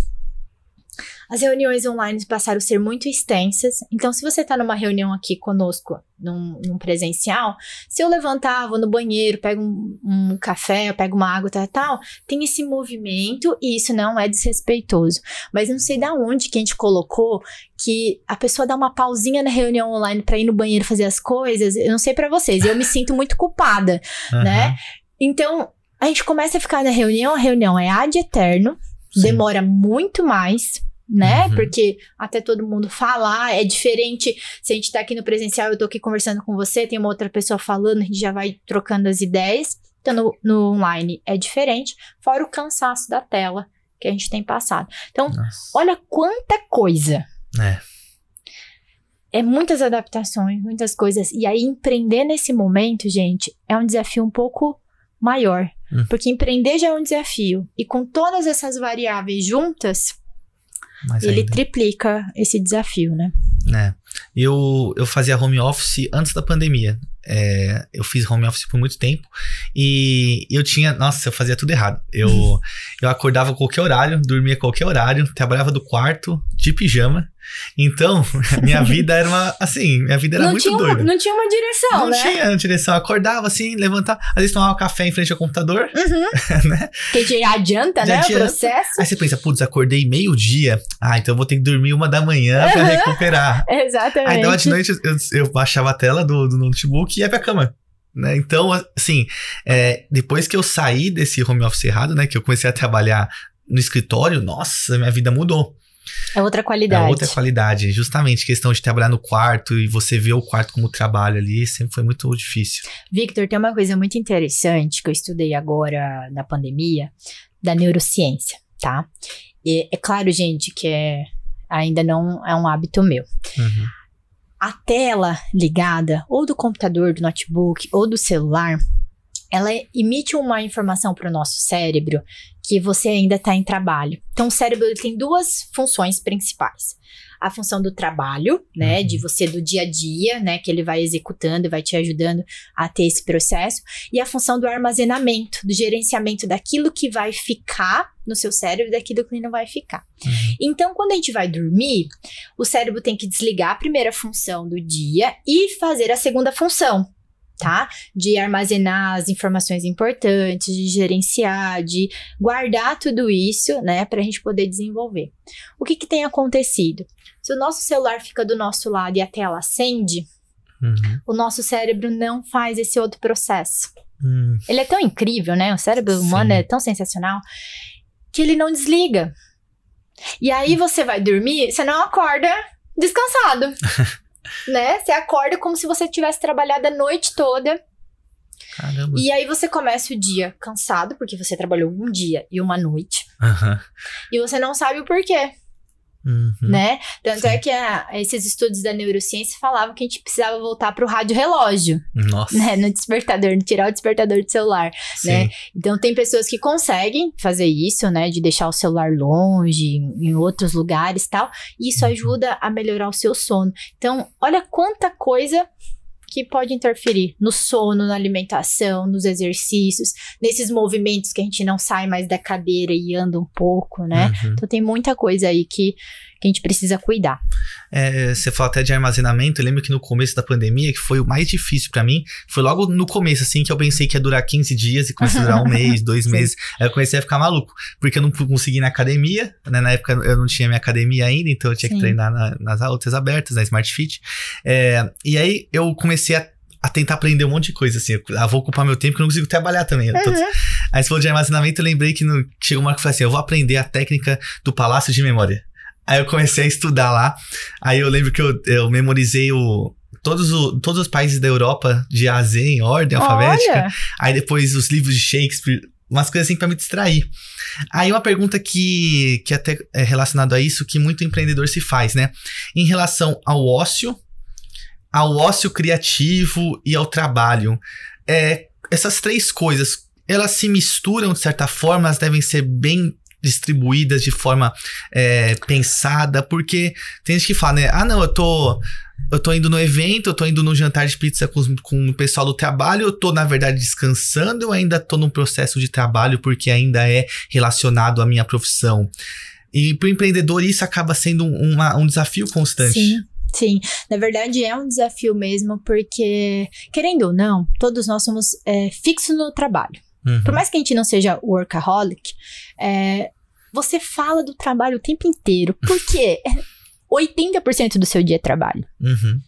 As reuniões online passaram a ser muito extensas, então se você está numa reunião aqui conosco, num, num, presencial, se eu levantar, vou no banheiro, pego um, um café, pego uma água, tal, tal, tem esse movimento e isso não é desrespeitoso. Mas não sei da onde que a gente colocou que a pessoa dá uma pausinha na reunião online para ir no banheiro fazer as coisas, eu não sei para vocês, eu me sinto muito culpada, uhum. né? Então, a gente começa a ficar na reunião, a reunião é ad eterno, Sim. demora muito mais né? Uhum. Porque até todo mundo falar é diferente. Se a gente tá aqui no presencial, eu tô aqui conversando com você, tem uma outra pessoa falando, a gente já vai trocando as ideias. Então, no, no online é diferente, fora o cansaço da tela que a gente tem passado. Então, Nossa. olha quanta coisa. É. É muitas adaptações, muitas coisas. E aí, empreender nesse momento, gente, é um desafio um pouco maior. Hum. Porque empreender já é um desafio. E com todas essas variáveis juntas, ele ainda. triplica esse desafio, né? É. Eu, eu fazia home office antes da pandemia. É, eu fiz home office por muito tempo e eu tinha. Nossa, eu fazia tudo errado. Eu, eu acordava a qualquer horário, dormia a qualquer horário, trabalhava do quarto, de pijama. Então, minha vida era uma, assim, minha vida era não muito tinha doida. não tinha uma direção, não né? Não tinha uma direção. Acordava assim, levantava, às vezes tomava café em frente ao computador, uhum. né? que adianta, né, adianta. o processo. Aí você pensa, putz, acordei meio-dia, ah, então eu vou ter que dormir uma da manhã uhum. pra recuperar. Exatamente. Aí, dava de noite, eu, eu baixava a tela do, do notebook e ia pra cama. Né? Então, assim, é, depois que eu saí desse home office errado, né? Que eu comecei a trabalhar no escritório, nossa, minha vida mudou. É outra qualidade. É outra qualidade. Justamente questão de trabalhar no quarto e você ver o quarto como trabalho ali sempre foi muito difícil. Victor, tem uma coisa muito interessante que eu estudei agora na pandemia da neurociência, tá? E é claro, gente, que é, ainda não é um hábito meu. Uhum. A tela ligada, ou do computador, do notebook, ou do celular, ela emite uma informação para o nosso cérebro que você ainda está em trabalho. Então, o cérebro tem duas funções principais. A função do trabalho, né, uhum. de você do dia a dia, né, que ele vai executando, vai te ajudando a ter esse processo, e a função do armazenamento, do gerenciamento daquilo que vai ficar no seu cérebro e daquilo que não vai ficar. Uhum. Então, quando a gente vai dormir, o cérebro tem que desligar a primeira função do dia e fazer a segunda função, tá? De armazenar as informações importantes, de gerenciar, de guardar tudo isso, né, para a gente poder desenvolver. O que, que tem acontecido? Se o nosso celular fica do nosso lado e a tela acende, uhum. o nosso cérebro não faz esse outro processo. Uhum. Ele é tão incrível, né? O cérebro Sim. humano é tão sensacional que ele não desliga. E aí hum. você vai dormir, você não acorda descansado. né? Você acorda como se você tivesse trabalhado a noite toda. Caramba. E aí você começa o dia cansado, porque você trabalhou um dia e uma noite. Uhum. E você não sabe o porquê. Uhum. Né? Tanto é Sim. é que a, esses estudos da neurociência falavam que a gente precisava voltar para o rádio relógio. Nossa. Né? No despertador, tirar o despertador do celular. Né? Então tem pessoas que conseguem fazer isso, né? De deixar o celular longe, em outros lugares tal. E isso uhum. ajuda a melhorar o seu sono. Então, olha quanta coisa que pode interferir no sono, na alimentação, nos exercícios, nesses movimentos que a gente não sai mais da cadeira e anda um pouco, né? Uhum. Então tem muita coisa aí que, que a gente precisa cuidar. É, você falou até de armazenamento, eu lembro que no começo da pandemia, que foi o mais difícil para mim, foi logo no começo, assim, que eu pensei que ia durar 15 dias e começou a durar um mês, dois meses. Aí eu comecei a ficar maluco, porque eu não consegui ir na academia, né? Na época eu não tinha minha academia ainda, então eu tinha Sim. que treinar na, nas aulas abertas, na Smart Fit. É, e aí eu comecei a a tentar aprender um monte de coisa, assim. Eu ah, vou ocupar meu tempo que eu não consigo trabalhar também. Uhum. Tô... Aí você falou de armazenamento, eu lembrei que no... chegou uma hora que eu falei assim: eu vou aprender a técnica do palácio de memória. Aí eu comecei a estudar lá. Aí eu lembro que eu, eu memorizei o, todos, o, todos os países da Europa de A a Z em ordem Olha. alfabética. Aí depois os livros de Shakespeare, umas coisas assim para me distrair. Aí uma pergunta que, que é até é relacionado a isso, que muito empreendedor se faz, né? Em relação ao ócio, ao ócio criativo e ao trabalho. É, essas três coisas, elas se misturam de certa forma, elas devem ser bem distribuídas de forma é, pensada, porque tem gente que fala, né? Ah, não, eu tô. Eu tô indo no evento, eu tô indo no jantar de pizza com, com o pessoal do trabalho, eu tô, na verdade, descansando, eu ainda tô num processo de trabalho porque ainda é relacionado à minha profissão. E para empreendedor isso acaba sendo uma, um desafio constante. Sim. Sim, na verdade é um desafio mesmo, porque, querendo ou não, todos nós somos é, fixos no trabalho. Uhum. Por mais que a gente não seja workaholic, é, você fala do trabalho o tempo inteiro. Porque é, 80% do seu dia é trabalho. Uhum.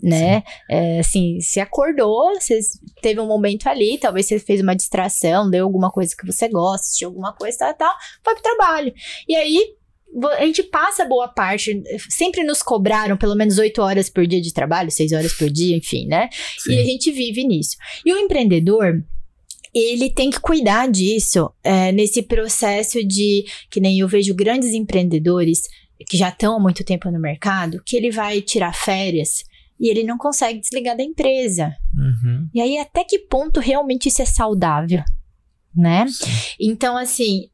Né? É, assim, se acordou, você teve um momento ali, talvez você fez uma distração, deu alguma coisa que você gosta, assistiu alguma coisa, tal, tal, foi pro trabalho. E aí, a gente passa boa parte, sempre nos cobraram pelo menos oito horas por dia de trabalho, seis horas por dia, enfim, né? Sim. E a gente vive nisso. E o empreendedor, ele tem que cuidar disso é, nesse processo de que nem eu vejo grandes empreendedores que já estão há muito tempo no mercado, que ele vai tirar férias e ele não consegue desligar da empresa. Uhum. E aí, até que ponto realmente isso é saudável, né? Sim. Então, assim,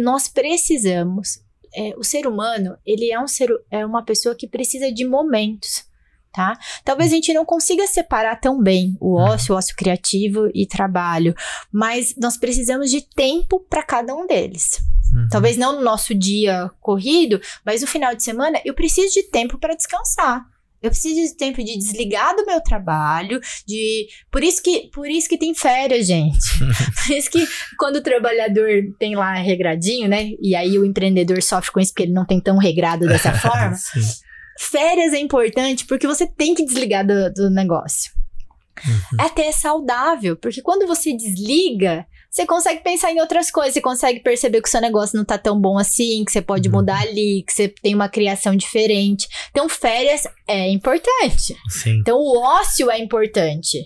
nós precisamos. É, o ser humano, ele é um ser, é uma pessoa que precisa de momentos tá? Talvez a gente não consiga separar tão bem o uhum. ócio, o ócio criativo e trabalho, mas nós precisamos de tempo para cada um deles. Uhum. Talvez não no nosso dia corrido, mas no final de semana eu preciso de tempo para descansar. Eu preciso de tempo de desligar do meu trabalho, de por isso que por isso que tem férias, gente. por isso que quando o trabalhador tem lá regradinho, né? E aí o empreendedor sofre com isso porque ele não tem tão regrado dessa forma. Férias é importante porque você tem que desligar do, do negócio. Uhum. É até saudável, porque quando você desliga, você consegue pensar em outras coisas, você consegue perceber que o seu negócio não tá tão bom assim, que você pode uhum. mudar ali, que você tem uma criação diferente. Então, férias é importante. Sim. Então, o ócio é importante.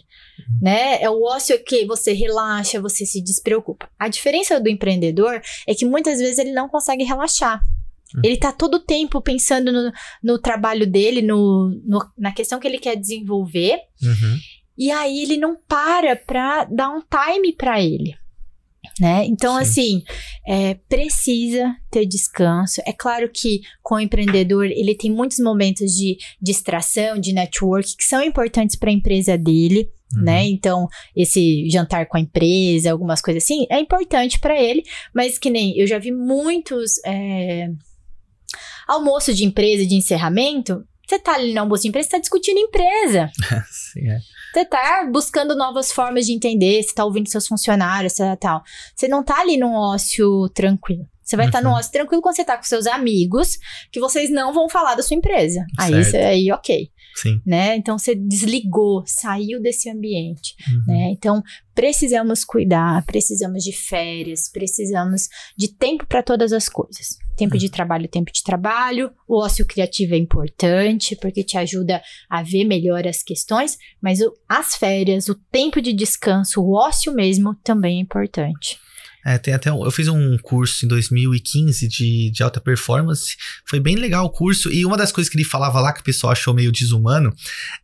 Uhum. Né? É o ócio que você relaxa, você se despreocupa. A diferença do empreendedor é que muitas vezes ele não consegue relaxar. Uhum. Ele tá todo tempo pensando no, no trabalho dele, no, no, na questão que ele quer desenvolver. Uhum. E aí ele não para pra dar um time para ele. Né? Então, Sim. assim, é, precisa ter descanso. É claro que com o empreendedor ele tem muitos momentos de distração, de network, que são importantes para a empresa dele. Uhum. Né? Então, esse jantar com a empresa, algumas coisas assim, é importante para ele, mas que nem eu já vi muitos. É, almoço de empresa de encerramento, você tá ali no almoço de empresa, você tá discutindo empresa. Sim, é. Você tá buscando novas formas de entender, você tá ouvindo seus funcionários, você, tá, tal. Você não tá ali num ócio tranquilo. Você vai estar tá uhum. tá no ócio tranquilo quando você tá com seus amigos, que vocês não vão falar da sua empresa. Certo. Aí, aí ok. Sim. né? Então você desligou, saiu desse ambiente, uhum. né? Então precisamos cuidar, precisamos de férias, precisamos de tempo para todas as coisas. Tempo uhum. de trabalho, tempo de trabalho. O ócio criativo é importante porque te ajuda a ver melhor as questões, mas o, as férias, o tempo de descanso, o ócio mesmo também é importante. É, tem até um, eu fiz um curso em 2015 de, de alta performance, foi bem legal o curso, e uma das coisas que ele falava lá que o pessoal achou meio desumano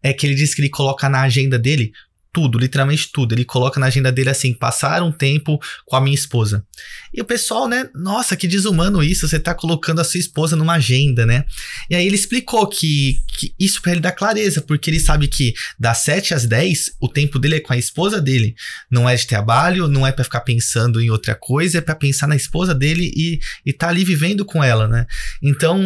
é que ele disse que ele coloca na agenda dele tudo, literalmente tudo. Ele coloca na agenda dele assim: passar um tempo com a minha esposa. E o pessoal, né? Nossa, que desumano isso, você tá colocando a sua esposa numa agenda, né? E aí ele explicou que, que isso para ele dá clareza, porque ele sabe que das 7 às 10, o tempo dele é com a esposa dele. Não é de trabalho, não é para ficar pensando em outra coisa, é para pensar na esposa dele e, e tá ali vivendo com ela, né? Então,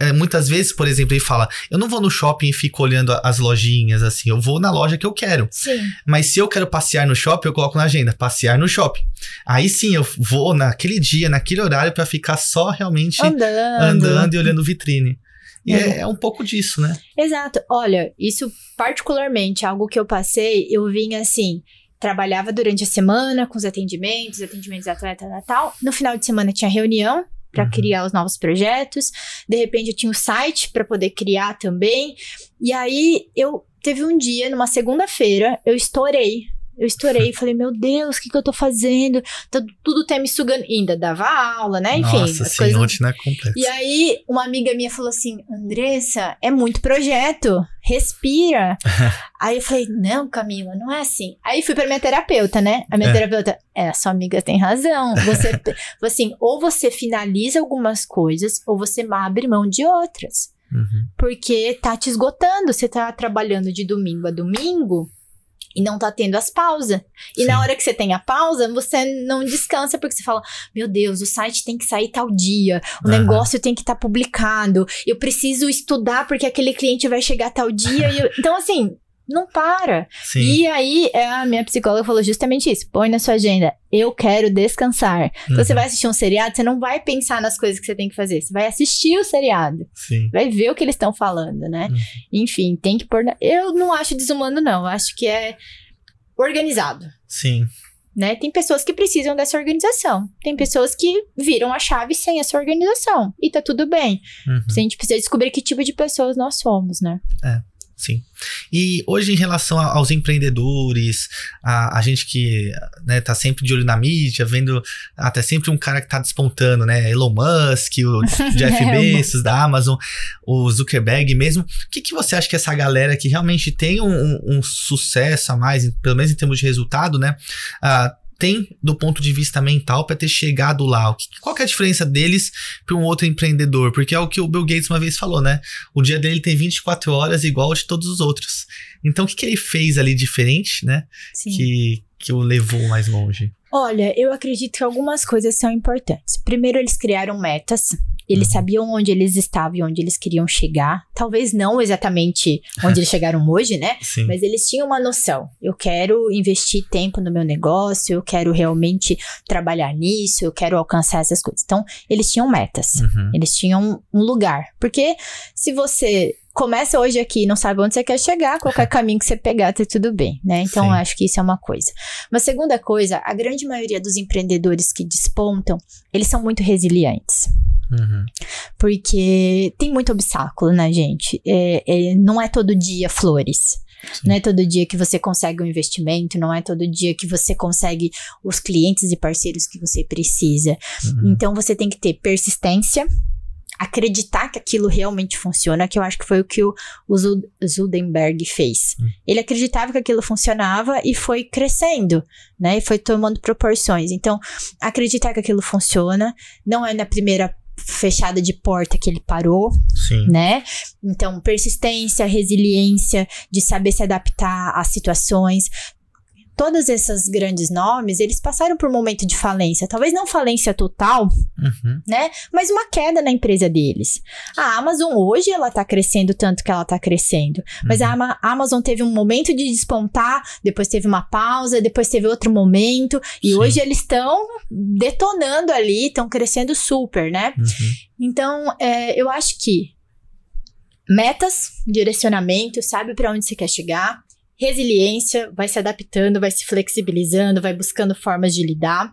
é, muitas vezes, por exemplo, ele fala: Eu não vou no shopping e fico olhando as lojinhas, assim, eu vou na loja que eu quero. Sim. Mas se eu quero passear no shopping, eu coloco na agenda, passear no shopping. Aí sim eu vou naquele dia, naquele horário, para ficar só realmente andando, andando e olhando vitrine. E é. é. é. um pouco disso, né? Exato. Olha, isso particularmente, algo que eu passei, eu vim assim. Trabalhava durante a semana com os atendimentos, atendimentos atleta natal. No final de semana tinha reunião para uhum. criar os novos projetos. De repente eu tinha o um site para poder criar também. E aí eu teve um dia, numa segunda-feira, eu estourei eu estourei e falei, meu Deus, o que, que eu tô fazendo? Tá tudo tá me sugando. E ainda dava aula, né? Enfim. Nossa, as sim, coisas... ontem, né? Complexo. E aí, uma amiga minha falou assim: Andressa, é muito projeto, respira. aí eu falei, não, Camila, não é assim. Aí fui pra minha terapeuta, né? A minha é. terapeuta, é, sua amiga tem razão. Você, assim, ou você finaliza algumas coisas, ou você abre mão de outras. Uhum. Porque tá te esgotando. Você tá trabalhando de domingo a domingo e não tá tendo as pausas. E Sim. na hora que você tem a pausa, você não descansa, porque você fala: Meu Deus, o site tem que sair tal dia, o uhum. negócio tem que estar tá publicado, eu preciso estudar porque aquele cliente vai chegar tal dia. Eu... Então, assim, não para. Sim. E aí, é, a minha psicóloga falou justamente isso. Põe na sua agenda, eu quero descansar. Uhum. Então, você vai assistir um seriado, você não vai pensar nas coisas que você tem que fazer. Você vai assistir o seriado. Sim. Vai ver o que eles estão falando, né? Uhum. Enfim, tem que pôr... Na... Eu não acho desumano, não. Eu acho que é organizado. Sim. Né? Tem pessoas que precisam dessa organização. Tem pessoas que viram a chave sem essa organização. E tá tudo bem. Uhum. Então, a gente precisa descobrir que tipo de pessoas nós somos, né? É. Sim. E hoje, em relação aos empreendedores, a, a gente que né, tá sempre de olho na mídia, vendo até sempre um cara que tá despontando, né? Elon Musk, o Jeff é, Bezos da Amazon, o Zuckerberg mesmo. O que, que você acha que essa galera que realmente tem um, um, um sucesso a mais, pelo menos em termos de resultado, né? Uh, tem do ponto de vista mental para ter chegado lá? Qual é a diferença deles para um outro empreendedor? Porque é o que o Bill Gates uma vez falou, né? O dia dele tem 24 horas igual ao de todos os outros. Então, o que, que ele fez ali diferente, né? Sim. Que, que o levou mais longe? Olha, eu acredito que algumas coisas são importantes. Primeiro, eles criaram metas eles uhum. sabiam onde eles estavam e onde eles queriam chegar. Talvez não exatamente onde eles chegaram hoje, né? Sim. Mas eles tinham uma noção. Eu quero investir tempo no meu negócio, eu quero realmente trabalhar nisso, eu quero alcançar essas coisas. Então, eles tinham metas. Uhum. Eles tinham um lugar. Porque se você começa hoje aqui não sabe onde você quer chegar, qualquer é caminho que você pegar, tá tudo bem, né? Então, acho que isso é uma coisa. Uma segunda coisa, a grande maioria dos empreendedores que despontam, eles são muito resilientes. Uhum. Porque tem muito obstáculo né, gente. É, é, não é todo dia flores. Sim. Não é todo dia que você consegue um investimento, não é todo dia que você consegue os clientes e parceiros que você precisa. Uhum. Então você tem que ter persistência, acreditar que aquilo realmente funciona, que eu acho que foi o que o, o Zudenberg fez. Hum. Ele acreditava que aquilo funcionava e foi crescendo, né? E foi tomando proporções. Então, acreditar que aquilo funciona não é na primeira fechada de porta que ele parou, Sim. né? Então, persistência, resiliência, de saber se adaptar às situações, todos esses grandes nomes, eles passaram por um momento de falência. Talvez não falência total, uhum. né? Mas uma queda na empresa deles. A Amazon hoje, ela tá crescendo tanto que ela tá crescendo. Mas uhum. a, a Amazon teve um momento de despontar, depois teve uma pausa, depois teve outro momento. E Sim. hoje eles estão detonando ali, estão crescendo super, né? Uhum. Então, é, eu acho que metas, direcionamento, sabe para onde você quer chegar resiliência, vai se adaptando, vai se flexibilizando, vai buscando formas de lidar.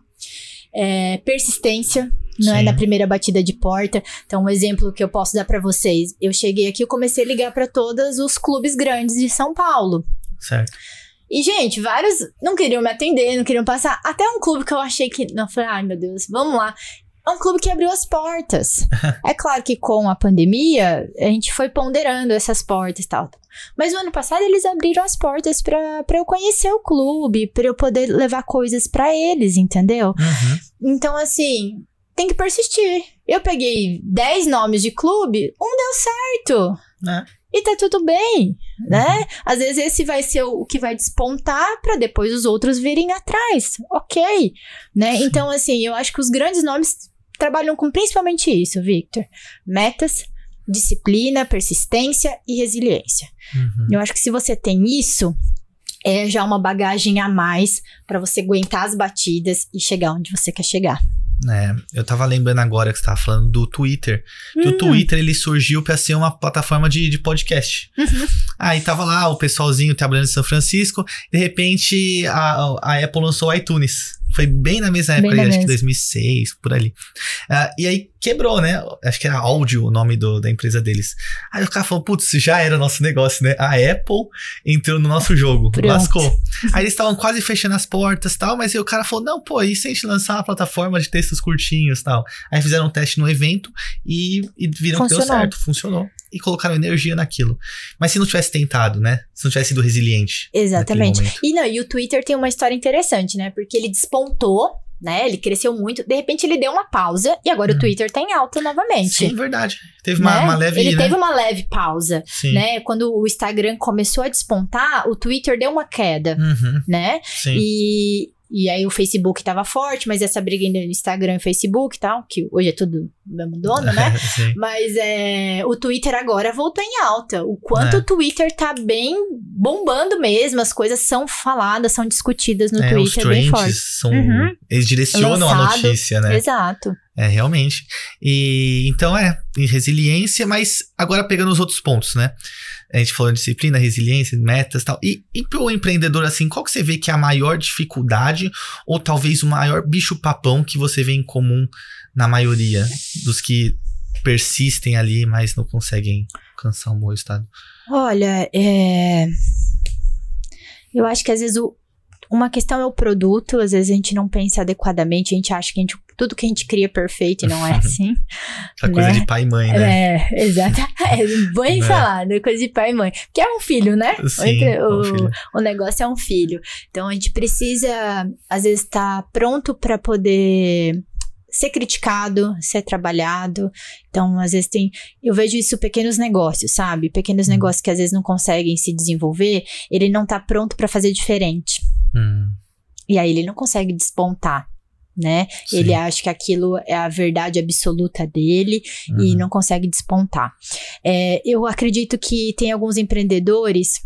É, persistência, não é Sim. é na primeira batida de porta. Então, um exemplo que eu posso dar para vocês. Eu cheguei aqui, eu comecei a ligar para todos os clubes grandes de São Paulo. Certo. E, gente, vários não queriam me atender, não queriam passar. Até um clube que eu achei que. Não, eu falei, ai meu Deus, vamos lá é um clube que abriu as portas. é claro que com a pandemia, a gente foi ponderando essas portas e tal. Mas no ano passado eles abriram as portas para eu conhecer o clube, para eu poder levar coisas para eles, entendeu? Uhum. Então, assim, tem que persistir. Eu peguei 10 nomes de clube, um deu certo. Né? E tá tudo bem, né? uhum. né? Às vezes esse vai ser o que vai despontar para depois os outros virem atrás. OK, né? Então assim, eu acho que os grandes nomes trabalham com principalmente isso, Victor: metas, disciplina, persistência e resiliência. Uhum. Eu acho que se você tem isso, é já uma bagagem a mais para você aguentar as batidas e chegar onde você quer chegar. É, eu tava lembrando agora que você tava falando do Twitter. Hum. o Twitter ele surgiu para ser uma plataforma de, de podcast. Uhum. Aí tava lá o pessoalzinho trabalhando em São Francisco. De repente a, a Apple lançou o iTunes. Foi bem na mesma época, bem acho mesma. que 2006, por ali. Uh, e aí quebrou, né? Acho que era Audio o nome do, da empresa deles. Aí o cara falou, putz, já era o nosso negócio, né? A Apple entrou no nosso jogo, Pronto. lascou. Aí eles estavam quase fechando as portas e tal, mas aí o cara falou, não, pô, e se a gente lançar uma plataforma de textos curtinhos e tal? Aí fizeram um teste no evento e, e viram funcionou. que deu certo, funcionou e colocaram energia naquilo. Mas se não tivesse tentado, né? Se não tivesse sido resiliente. Exatamente. E não, e o Twitter tem uma história interessante, né? Porque ele despontou né? Ele cresceu muito. De repente ele deu uma pausa e agora hum. o uhum. Twitter tá em alta novamente. Sim, verdade. Teve uma, né? uma leve. Ele né? teve uma leve pausa, Sim. né? Quando o Instagram começou a despontar, o Twitter deu uma queda, uhum. né? Sim. E e aí o Facebook tava forte, mas essa briga ainda no Instagram e Facebook e tal, que hoje é tudo mesmo dono, né? mas é, o Twitter agora voltou em alta. O quanto é. o Twitter tá bem bombando mesmo, as coisas são faladas, são discutidas no é, Twitter os trends bem forte. São, uhum. Eles direcionam Lançado, a notícia, né? Exato. É, realmente. E então é, resiliência, mas agora pegando os outros pontos, né? A gente falou de disciplina, resiliência, metas tal. e tal. E o empreendedor, assim, qual que você vê que é a maior dificuldade ou talvez o maior bicho-papão que você vê em comum na maioria dos que persistem ali, mas não conseguem alcançar um bom estado? Olha, é... eu acho que às vezes o, uma questão é o produto, às vezes a gente não pensa adequadamente, a gente acha que a gente, tudo que a gente cria é perfeito e não é assim. Essa né? Né? É, né? né? coisa de pai e mãe, né? É, exato. É, bem né? falado, coisa de pai e mãe. Porque é um filho, né? Sim, o, é um filho. o, negócio é um filho. Então a gente precisa, às vezes, estar tá pronto para poder ser criticado, ser trabalhado. Então, às vezes tem, eu vejo isso pequenos negócios, sabe? Pequenos uhum. negócios que às vezes não conseguem se desenvolver, ele não tá pronto para fazer diferente. Hum. E aí ele não consegue despontar, né? Sim. Ele acha que aquilo é a verdade absoluta dele uhum. e não consegue despontar. É, eu acredito que tem alguns empreendedores.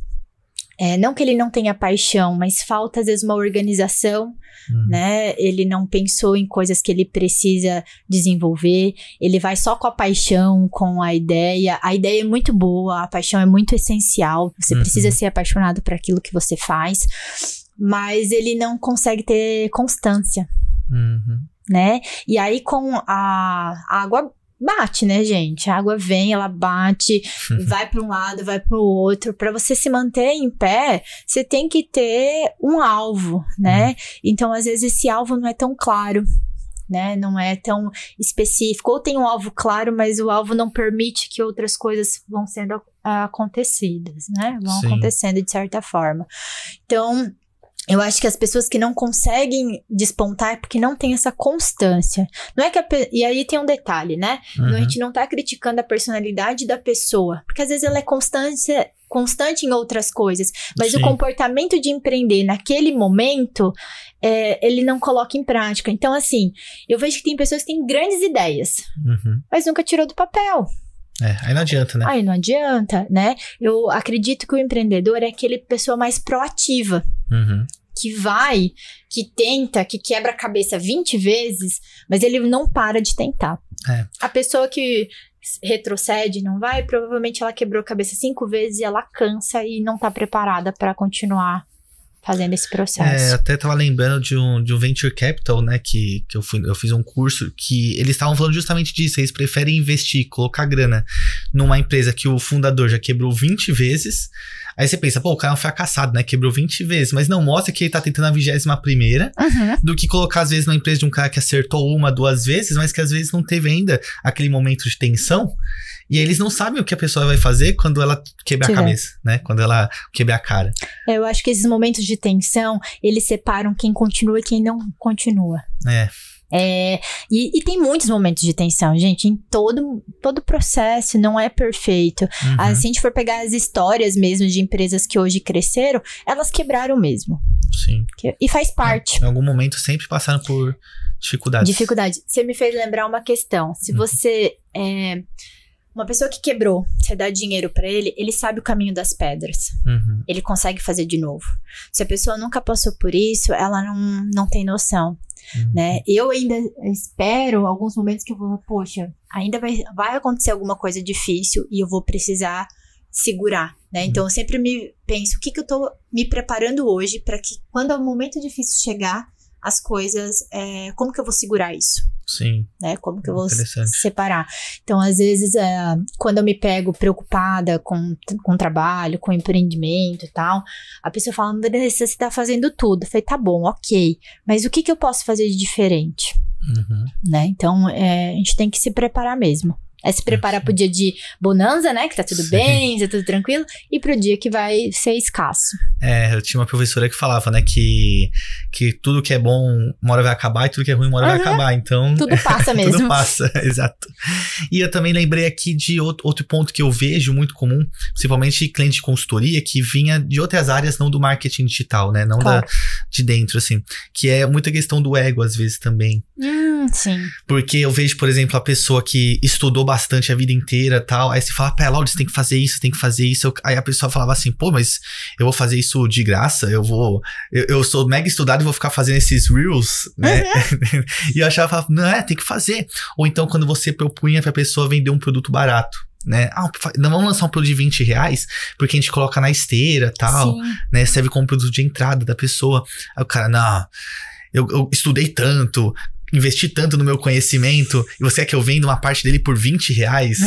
É, não que ele não tenha paixão, mas falta às vezes uma organização, uhum. né? Ele não pensou em coisas que ele precisa desenvolver, ele vai só com a paixão, com a ideia. A ideia é muito boa, a paixão é muito essencial, você uhum. precisa ser apaixonado por aquilo que você faz mas ele não consegue ter constância, uhum. né? E aí com a água bate, né, gente? A água vem, ela bate, uhum. vai para um lado, vai para o outro. Para você se manter em pé, você tem que ter um alvo, né? Uhum. Então, às vezes esse alvo não é tão claro. Né? Não é tão específico. Ou tem um alvo claro, mas o alvo não permite que outras coisas vão sendo acontecidas, né? Vão Sim. acontecendo de certa forma. Então, eu acho que as pessoas que não conseguem despontar é porque não tem essa constância. Não é que pe... e aí tem um detalhe, né? Então, uhum. A gente não tá criticando a personalidade da pessoa, porque às vezes ela é constante, constante em outras coisas, mas Sim. o comportamento de empreender naquele momento, é, ele não coloca em prática. Então assim, eu vejo que tem pessoas que têm grandes ideias, uhum. mas nunca tirou do papel. É, aí não adianta, né? Aí não adianta, né? Eu acredito que o empreendedor é aquele pessoa mais proativa. Uhum. Que vai, que tenta, que quebra a cabeça 20 vezes, mas ele não para de tentar. É. A pessoa que retrocede, não vai, provavelmente ela quebrou a cabeça cinco vezes e ela cansa e não está preparada para continuar fazendo esse processo. É, até tava lembrando de um, de um venture capital, né, que, que eu, fui, eu fiz um curso que eles estavam falando justamente disso, eles preferem investir, colocar grana numa empresa que o fundador já quebrou 20 vezes Aí você pensa, pô, o cara é um fracassado, né? Quebrou 20 vezes. Mas não, mostra que ele tá tentando a vigésima primeira uhum. do que colocar, às vezes, na empresa de um cara que acertou uma, duas vezes, mas que às vezes não teve ainda aquele momento de tensão. E eles não sabem o que a pessoa vai fazer quando ela quebrar a cabeça, né? Quando ela quebrar a cara. É, eu acho que esses momentos de tensão, eles separam quem continua e quem não continua. É. É, e, e, tem muitos momentos de tensão, gente, em todo todo processo, não é perfeito. Ah, uhum. se a gente for pegar as histórias mesmo de empresas que hoje cresceram, elas quebraram mesmo. Sim. Que, e faz parte. Em algum momento sempre passaram por dificuldades. Dificuldade. Você me fez lembrar uma questão. Se uhum. você. É, uma pessoa que quebrou, você dá dinheiro para ele, ele sabe o caminho das pedras. Uhum. Ele consegue fazer de novo. Se a pessoa nunca passou por isso, ela não, não tem noção. Uhum. Né? Eu ainda espero alguns momentos que eu vou, poxa, ainda vai, vai acontecer alguma coisa difícil e eu vou precisar segurar, né? Uhum. Então eu sempre me penso o que que eu tô me preparando hoje para que quando o é momento difícil chegar, as coisas, é, como que eu vou segurar isso? Sim. Né? Como que eu vou separar? Então, às vezes, é, quando eu me pego preocupada com, com trabalho, com empreendimento e tal, a pessoa fala, Andressa, você está fazendo tudo. Eu falei, tá bom, ok. Mas o que, que eu posso fazer de diferente? Uhum. Né? Então, é, a gente tem que se preparar mesmo. É se preparar ah, pro dia de bonança, né? Que tá tudo Sim. bem, tá tudo tranquilo, e pro dia que vai ser escasso. É, eu tinha uma professora que falava, né, que, que tudo que é bom uma hora vai acabar e tudo que é ruim uma hora uhum. vai acabar. Então. Tudo passa mesmo. tudo passa, exato. E eu também lembrei aqui de outro, outro ponto que eu vejo muito comum, principalmente cliente de consultoria, que vinha de outras áreas, não do marketing digital, né? Não claro. da, de dentro, assim. Que é muita questão do ego, às vezes, também. Hum, sim. Porque eu vejo, por exemplo, a pessoa que estudou bastante a vida inteira tal. Aí você fala, pé, Laude, você tem que fazer isso, tem que fazer isso. aí a pessoa falava assim, pô, mas eu vou fazer isso de graça, eu vou. Eu, eu sou mega estudado e vou ficar fazendo esses reels, né? Uhum. e eu achava, não, é, tem que fazer. Ou então, quando você propunha pra pessoa vender um produto barato né? Ah, não vamos lançar um produto de 20 reais, porque a gente coloca na esteira tal, né? Serve como produto de entrada da pessoa. Aí o cara, não, eu, eu estudei tanto, investir tanto no meu conhecimento e você quer é que eu venda uma parte dele por 20 reais?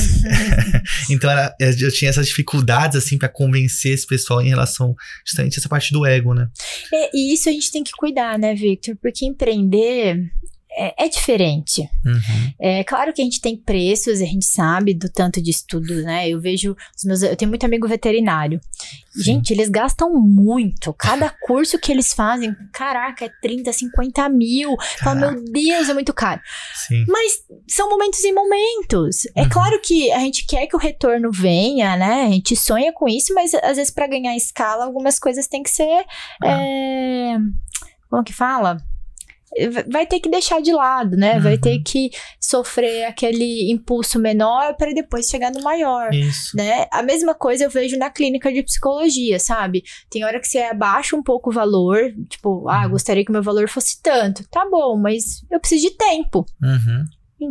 então era, eu tinha essas dificuldades, assim, para convencer esse pessoal em relação justamente a essa parte do ego, né? É, e isso a gente tem que cuidar, né, Victor? Porque empreender é, é diferente. Uhum. É claro que a gente tem preços, a gente sabe do tanto de estudo, né? Eu vejo os meus, eu tenho muito amigo veterinário. Sim. Gente, eles gastam muito. Cada curso que eles fazem, caraca, é 30, 50 mil. Fala, meu Deus, é muito caro. Sim. Mas são momentos e momentos. É uhum. É claro que a gente quer que o retorno venha, né? A gente sonha com isso, mas às vezes para ganhar escala, algumas coisas têm que ser. Ah. É... Como que fala? vai ter que deixar de lado, né? Uhum. Vai ter uhum. que sofrer aquele impulso menor para depois chegar no maior, Isso. né? A mesma coisa eu vejo na clínica de psicologia, sabe? Tem hora que você abaixa um pouco o valor, tipo, ah, uhum. gostaria que meu valor fosse tanto. Tá bom, mas eu preciso de tempo. Uhum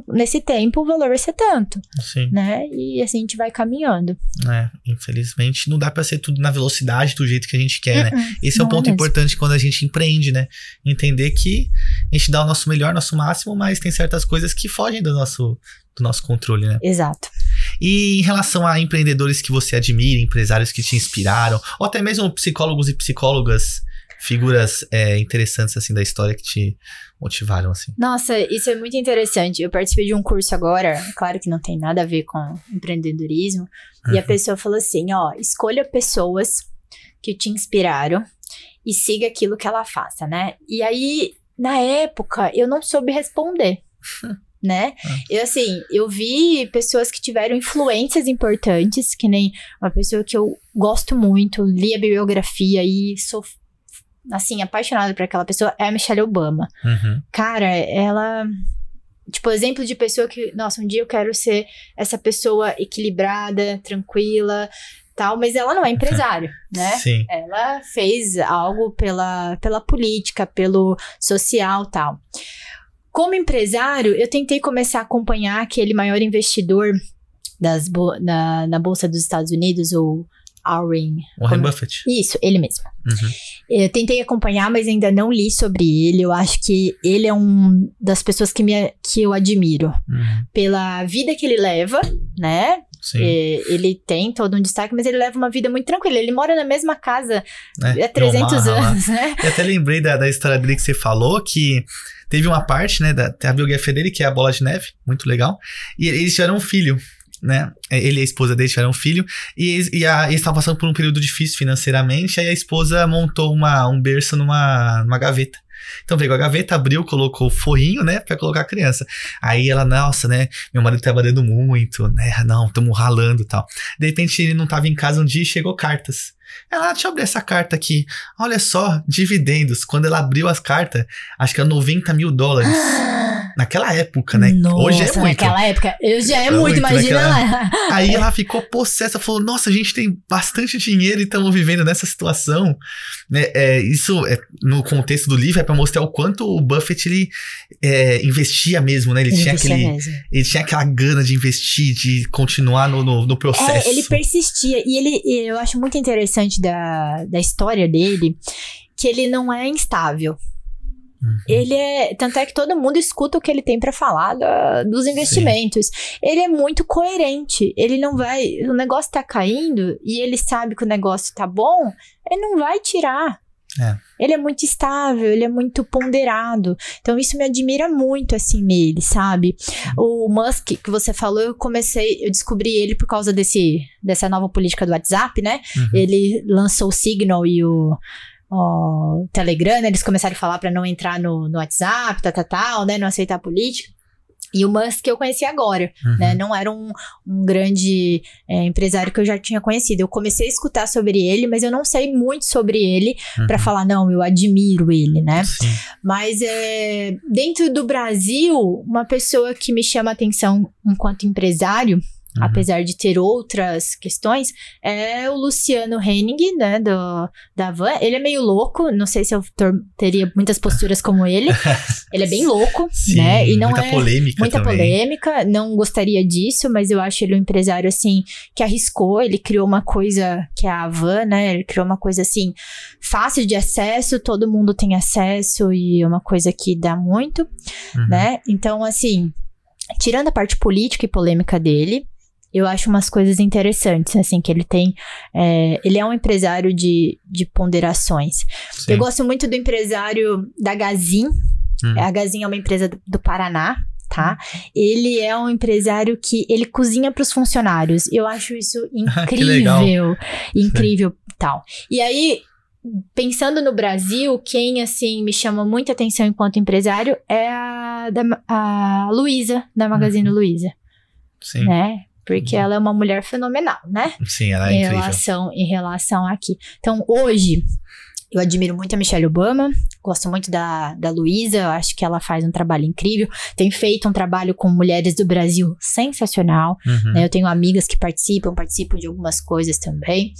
nesse tempo o valor vai ser tanto. Sim. Né? E assim a gente vai caminhando. É, infelizmente não dá para ser tudo na velocidade do jeito que a gente quer, uh -uh, né? Uh-uh, Esse é um é ponto é importante quando a gente empreende, né? Entender que a gente dá o nosso melhor, nosso máximo, mas tem certas coisas que fogem do nosso do nosso controle, né? Exato. E em relação a empreendedores que você admira, empresários que te inspiraram, ou até mesmo psicólogos e psicólogas figuras é, interessantes assim da história que te motivaram assim? Nossa, isso é muito interessante. Eu participei de um curso agora, claro que não tem nada a ver com empreendedorismo, uhum. e a uhum. pessoa falou assim, ó, escolha pessoas que te inspiraram e siga aquilo que ela faça, né? E aí, na época, eu não soube responder. né? Ah. Eu, assim, eu vi pessoas que tiveram influências importantes, que nem uma pessoa que eu gosto muito, li a biografia e sou assim, apaixonada por aquela pessoa é a Michelle Obama. Uhum. Cara, ela. Tipo, exemplo de pessoa que, nossa, um dia eu quero ser essa pessoa equilibrada, tranquila, tal, mas ela não é empresário, né? Sim. Ela fez algo pela, pela política, pelo social, tal. Como empresário, eu tentei começar a acompanhar aquele maior investidor das, na, na Bolsa dos Estados Unidos, o Warren como... Buffett. Isso, ele mesmo. Uhum. Eu tentei acompanhar, mas ainda não li sobre ele. Eu acho que ele é um das pessoas que, me, que eu admiro. Uhum. Pela vida que ele leva, né? Sim. ele tem todo um destaque, mas ele leva uma vida muito tranquila. Ele mora na mesma casa é, há 300 Omaha, anos, lá. né? Eu até lembrei da, da história dele que você falou, que teve uma parte, né, da, biografia dele, que é a Bola de Neve, muito legal. E eles tiveram um filho, né? É, ele e a esposa dele tiveram um filho e, e a, eles estavam passando por um período difícil financeiramente. Aí a esposa montou uma, um berço numa, numa gaveta. Então pegou a gaveta, abriu, colocou o forrinho, né, para colocar a criança. Aí ela, nossa, né, meu marido tá trabalhando muito, né, não, estamos ralando tal. De repente ele não tava em casa um dia e chegou cartas. Ela, deixa eu abrir essa carta aqui. Olha só, dividendos. Quando ela abriu as cartas, acho que é era 90 mil dólares. Ah, Naquela época, né? Nossa, Hoje é muito. Naquela época. eu é já é, muito, muito, imagina naquela... lá. Aí ela ficou possessa, falou: Nossa, a gente tem bastante dinheiro e estamos vivendo nessa situação. Né? É, isso, é, no contexto do livro, é para mostrar o quanto o Buffett ele, é, investia mesmo, né? Ele, ele tinha aquele, mesmo. ele tinha aquela gana de investir, de continuar no, no, no é, processo. É, ele persistia. E ele, eu acho muito interessante da, da história dele que ele não é instável. Uhum. Ele é. Tanto é que todo mundo escuta o que ele tem para falar da, dos investimentos. Sim. Ele é muito coerente. Ele não vai. O negócio tá caindo e ele sabe que o negócio tá bom, ele não vai tirar. É. Ele é muito estável, ele é muito ponderado. Então, isso me admira muito, assim, nele, sabe? O Musk, que você falou, eu comecei, eu descobri ele por causa desse, dessa nova política do WhatsApp, né? Uhum. Ele lançou o Signal e o ó, Telegram, né? eles começaram a falar para não entrar no, no WhatsApp, tal, tá, tal, tá, tá, né? Não aceitar a política. E o Musk que eu conheci agora, uhum. né? Não era um, um grande é, empresário que eu já tinha conhecido. Eu comecei a escutar sobre ele, mas eu não sei muito sobre ele uhum. para falar, não, eu admiro ele, né? Sim. Mas é, dentro do Brasil, uma pessoa que me chama atenção enquanto empresário Uhum. apesar de ter outras questões, é o Luciano Henning, né, do, da Van. Ele é meio louco, não sei se eu teria muitas posturas como ele. ele é bem louco, né, Sim, né? E não muita é polêmica muita também. polêmica, não gostaria disso, mas eu acho ele um empresário assim que arriscou, ele criou uma coisa que é a Van, né? Ele criou uma coisa assim fácil de acesso, todo mundo tem acesso e é uma coisa que dá muito, uhum. né? Então assim, Tirando a parte política e polêmica dele, eu acho umas coisas interessantes, assim, que ele tem. É, ele é um empresário de, de ponderações. Sim. Eu gosto muito do empresário da Gazin. Hum. A Gazin é uma empresa do, do Paraná, tá? Ele é um empresário que ele cozinha para os funcionários. Eu acho isso incrível, incrível, Sim. tal. E aí pensando no Brasil, quem assim me chama muita atenção enquanto empresário é a, Luiza a Luísa, da Magazine Luiza, uhum. Luísa. Sim. Né? porque uhum. ela é uma mulher fenomenal, né? Sim, ela é em incrível. Relação, em relação aqui. Então, hoje, eu admiro muito a Michelle Obama, gosto muito da, da Luísa, eu acho que ela faz um trabalho incrível. Tem feito um trabalho com mulheres do Brasil sensacional. Uhum. Né? Eu tenho amigas que participam, participam de algumas coisas também.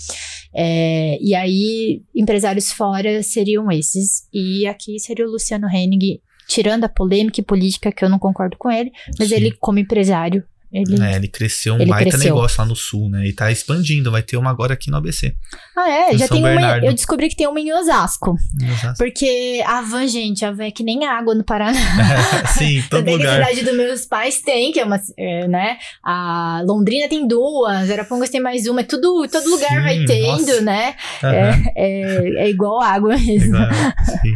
É, e aí, empresários fora seriam esses. E aqui seria o Luciano Henning, tirando a polêmica e política que eu não concordo com ele, mas Sim. ele, como empresário, ele, é, ele cresceu um ele baita cresceu. negócio lá no sul, né? E tá expandindo, vai ter uma agora aqui no ABC. Ah, é? Já São tem Bernardo. uma. Eu descobri que tem uma em Osasco. Em Osasco. Porque a van, gente, a van é que nem água no Paraná. sim, todo lugar. a cidade dos meus pais tem, que é uma. É, né? A Londrina tem duas, Arapongas tem mais uma, é tudo, todo lugar vai tendo, nossa. né? Uhum. É, é, igual água mesmo. É sim.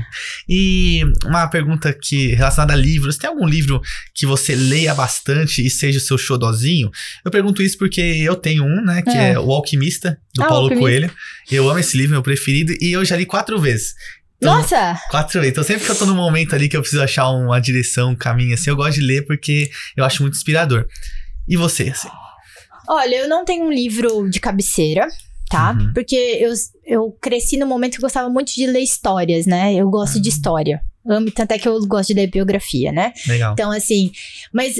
e uma pergunta que relacionada a livros: tem algum livro que você leia bastante e seja o seu xodozinho. Eu pergunto isso porque eu tenho um, né? Que é, é O Alquimista, do ah, Paulo Alquimista. Coelho. Eu amo esse livro, meu preferido, e eu já li quatro vezes. Então, Nossa! Quatro vezes. Então, sempre que eu tô num momento ali que eu preciso achar uma direção, um caminho assim, eu gosto de ler porque eu acho muito inspirador. E você, assim? Olha, eu não tenho um livro de cabeceira, tá? Uhum. Porque eu, eu cresci no momento que eu gostava muito de ler histórias, né? Eu gosto uhum. de história. Amo, tanto é que eu gosto de ler biografia, né? Legal. Então, assim, mas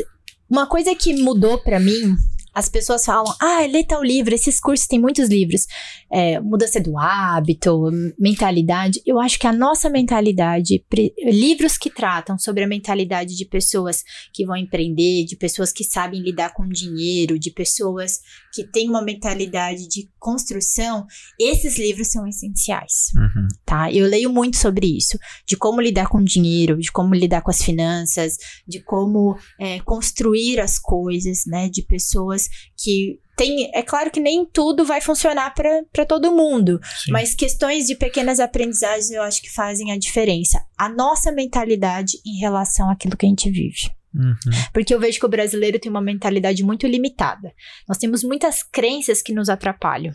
uma coisa que mudou para mim, as pessoas falam: "Ah, lê tal livro, esses cursos têm muitos livros" é, mudança do hábito, mentalidade. Eu acho que a nossa mentalidade, livros que tratam sobre a mentalidade de pessoas que vão empreender, de pessoas que sabem lidar com dinheiro, de pessoas que têm uma mentalidade de construção, esses livros são essenciais, uhum. tá? Eu leio muito sobre isso, de como lidar com dinheiro, de como lidar com as finanças, de como é, construir as coisas, né? De pessoas que tem, é claro que nem tudo vai funcionar para todo mundo, Sim. mas questões de pequenas aprendizagens eu acho que fazem a diferença. A nossa mentalidade em relação àquilo que a gente vive. Uhum. Porque eu vejo que o brasileiro tem uma mentalidade muito limitada. Nós temos muitas crenças que nos atrapalham.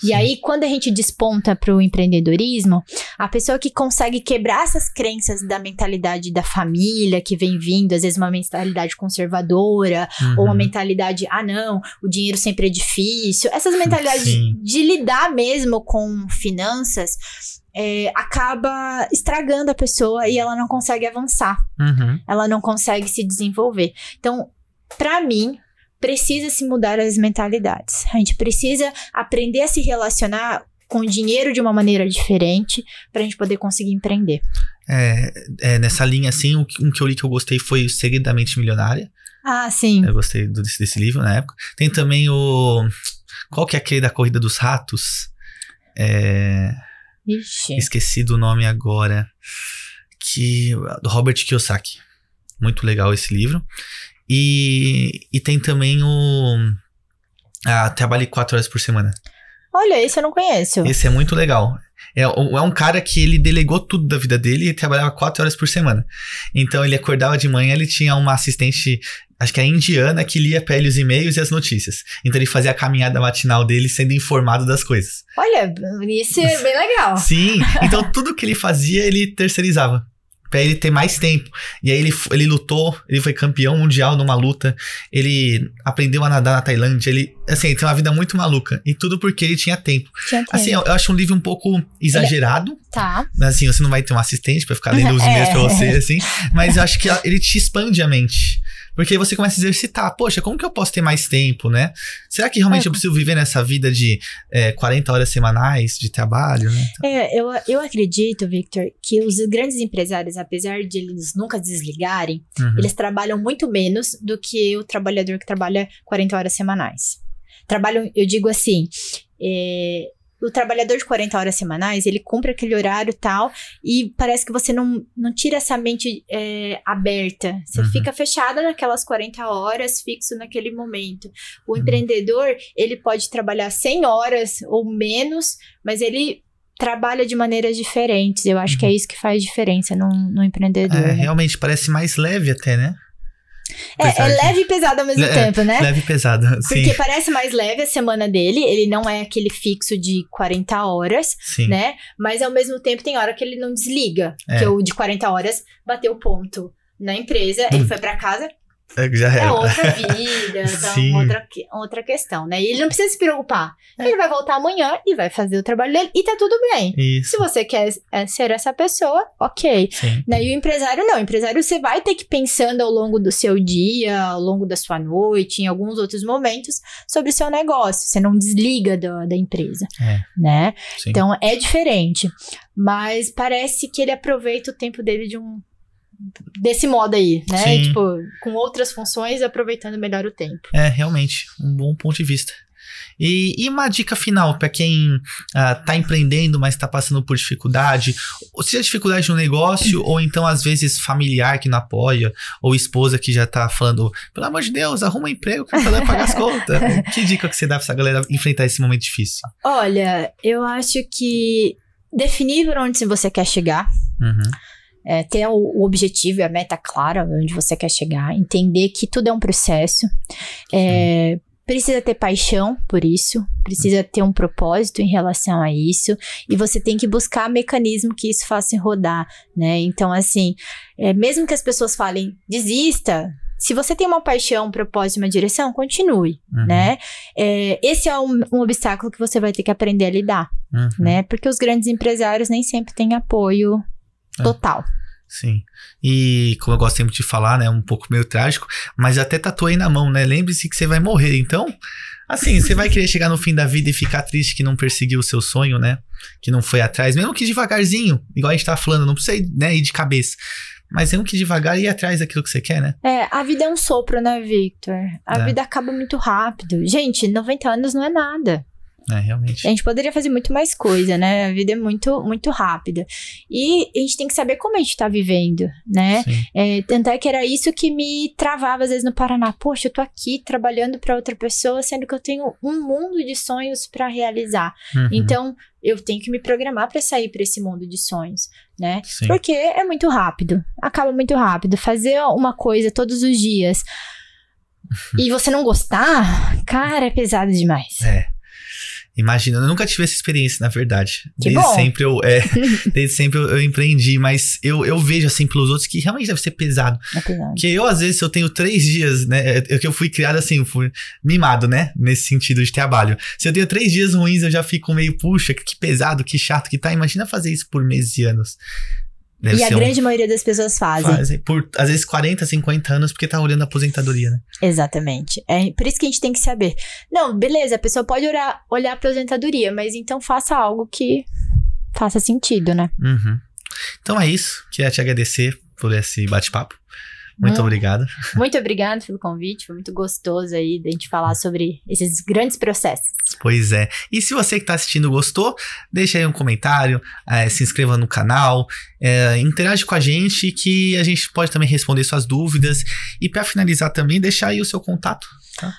Sim. E aí, quando a gente desponta para o empreendedorismo, a pessoa que consegue quebrar essas crenças da mentalidade da família que vem vindo, às vezes uma mentalidade conservadora, uhum. ou uma uhum. mentalidade, ah, não, o dinheiro sempre é difícil. Essas mentalidades de, de lidar mesmo com finanças é, acaba estragando a pessoa e ela não consegue avançar. Uhum. Ela não consegue se desenvolver. Então, para mim, precisa se mudar as mentalidades. A gente precisa aprender a se relacionar com o dinheiro de uma maneira diferente para a gente poder conseguir empreender. É, é, nessa linha, assim, um, um que eu li que eu gostei foi Seguidamente Milionária. Ah, sim. Eu gostei do, desse, desse, livro na época. Tem também o. Qual que é aquele da Corrida dos Ratos? É. Ixi. Esqueci do nome agora. Que, do Robert Kiyosaki. Muito legal esse livro. E, e tem também o. a ah, trabalhe quatro horas por semana. Olha, esse eu não conheço. Esse é muito legal. É, é um cara que ele delegou tudo da vida dele e trabalhava quatro horas por semana. Então ele acordava de manhã, ele tinha uma assistente acho que é a indiana que lia pra ele os e-mails e as notícias. Então ele fazia a caminhada matinal dele sendo informado das coisas. Olha, isso é bem legal. Sim, então tudo que ele fazia ele terceirizava para ele ter mais tempo. E aí ele, ele lutou, ele foi campeão mundial numa luta, ele aprendeu a nadar na Tailândia, ele, assim, tem uma vida muito maluca. E tudo porque ele tinha tempo. Tinha assim, eu, eu, acho um livro um pouco exagerado. Ele... Tá. Assim, você não vai ter um assistente para ficar lendo os é. e-mails é. pra você, assim. Mas eu acho que ele te expande a mente. Porque aí você começa a exercitar. Poxa, como que eu posso ter mais tempo, né? Será que realmente é. eu preciso viver nessa vida de é, 40 horas semanais de trabalho, né? Então... É, eu, eu acredito, Victor, que os grandes empresários, apesar de eles nunca desligarem, uhum. eles trabalham muito menos do que o trabalhador que trabalha 40 horas semanais. Trabalham, eu digo assim, é, o trabalhador de 40 horas semanais, ele cumpre aquele horário tal, e parece que você não, não tira essa mente é, aberta. Você uhum. fica fechada naquelas 40 horas, fixo naquele momento. O uhum. empreendedor, ele pode trabalhar 100 horas ou menos, mas ele trabalha de maneiras diferentes. Eu acho uhum. que é uhum. isso que faz diferença no, no empreendedor. É, né? Realmente, parece mais leve até, né? É, é leve e pesado ao mesmo Le é, tempo, né? Leve e pesado, sim. Porque parece mais leve a semana dele, ele não é aquele fixo de 40 horas, sim. né? Mas ao mesmo tempo tem hora que ele não desliga, é. que o de 40 horas bateu o ponto na empresa, hum. ele foi para casa, é, já É outra vida, então outra, outra questão, né? E ele não precisa se preocupar. É. Ele vai voltar amanhã e vai fazer o trabalho dele e tá tudo bem. Isso. Se você quer é, ser essa pessoa, ok. Né? E o empresário não. O empresário você vai ter que ir pensando ao longo do seu dia, ao longo da sua noite, em alguns outros momentos, sobre o seu negócio. Você não desliga do, da empresa, é. né? Sim. Então é diferente. Mas parece que ele aproveita o tempo dele de um desse modo aí, né? tipo, com outras funções aproveitando melhor o tempo. É, realmente, um bom ponto de vista. E, e uma dica final para quem está ah, empreendendo, mas está passando por dificuldade, seja dificuldade no negócio, ou então às vezes familiar que não apoia, ou esposa que já está falando, pelo amor de Deus, arruma um emprego para vai pagar as contas. que dica que você dá para essa galera enfrentar esse momento difícil? Olha, eu acho que definir para onde você quer chegar. Uhum é, ter o, objetivo e a meta clara onde você quer chegar, entender que tudo é um processo, é, precisa ter paixão por isso, precisa ter um propósito em relação a isso, e você tem que buscar mecanismo que isso faça rodar, né? Então, assim, é, mesmo que as pessoas falem, desista, se você tem uma paixão, um propósito, uma direção, continue, uhum. né? É, esse é um, um, obstáculo que você vai ter que aprender a lidar, uhum. né? Porque os grandes empresários nem sempre têm apoio é. Total. Sim. E como eu gosto sempre de falar, né? Um pouco meio trágico, mas até tatuei na mão, né? Lembre-se que você vai morrer. Então, assim, você vai querer chegar no fim da vida e ficar triste que não perseguiu o seu sonho, né? Que não foi atrás, mesmo que devagarzinho, igual a gente tá falando, não precisa ir, né, ir de cabeça. Mas mesmo que devagar ir atrás daquilo que você quer, né? É, a vida é um sopro, né, Victor? A é. vida acaba muito rápido. Gente, 90 anos não é nada. É, realmente. A gente poderia fazer muito mais coisa, né? A vida é muito, muito rápida. E a gente tem que saber como a gente tá vivendo, né? É, tanto é que era isso que me travava às vezes no Paraná. Poxa, eu tô aqui trabalhando para outra pessoa, sendo que eu tenho um mundo de sonhos para realizar. Uhum. Então, eu tenho que me programar para sair para esse mundo de sonhos, né? Sim. Porque é muito rápido. Acaba muito rápido. Fazer uma coisa todos os dias e você não gostar, cara, é pesado demais. É imagina Eu nunca tive essa experiência, na verdade. Que desde bom. sempre eu. É, desde sempre eu, eu, empreendi, mas eu, eu vejo assim pelos outros que realmente deve ser pesado. É pesado. Que eu, às vezes, eu tenho três dias, né? Eu, é, é que eu fui criado assim, fui mimado, né? Nesse sentido de trabalho. Se eu tenho três dias ruins, eu já fico meio, puxa, que pesado, que chato que tá. Imagina fazer isso por meses e anos. Deve e a grande um... maioria das pessoas fazem. Fazem. Por, às vezes, 40, 50 anos, porque tá olhando a aposentadoria, né? Exatamente. É por isso que a gente tem que saber. Não, beleza, a pessoa pode olhar, olhar a aposentadoria, mas então faça algo que faça sentido, né? Uhum. Então é isso. Queria te agradecer por esse bate-papo. Muito hum. obrigado. Muito obrigado pelo convite. Foi muito gostoso aí da gente falar sobre esses grandes processos. Pois é. E se você que está assistindo gostou, deixa aí um comentário, é, se inscreva no canal, é, interage com a gente que a gente pode também responder suas dúvidas. E para finalizar também, deixar aí o seu contato. Tá?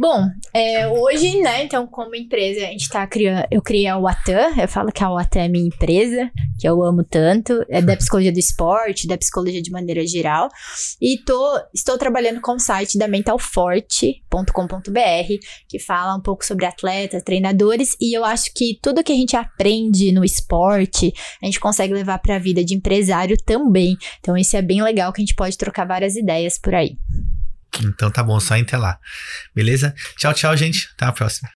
Bom, é, hoje, né, então, como empresa, a gente tá criando. Eu criei a Watan, eu falo que a Watan é minha empresa, que eu amo tanto, é da psicologia do esporte, da psicologia de maneira geral. E tô, estou trabalhando com o site da mentalforte.com.br, que fala um pouco sobre atletas, treinadores, e eu acho que tudo que a gente aprende no esporte, a gente consegue levar para a vida de empresário também. Então, isso é bem legal que a gente pode trocar várias ideias por aí. Então tá bom, só até lá. Beleza? Tchau, tchau, gente. Até a próxima.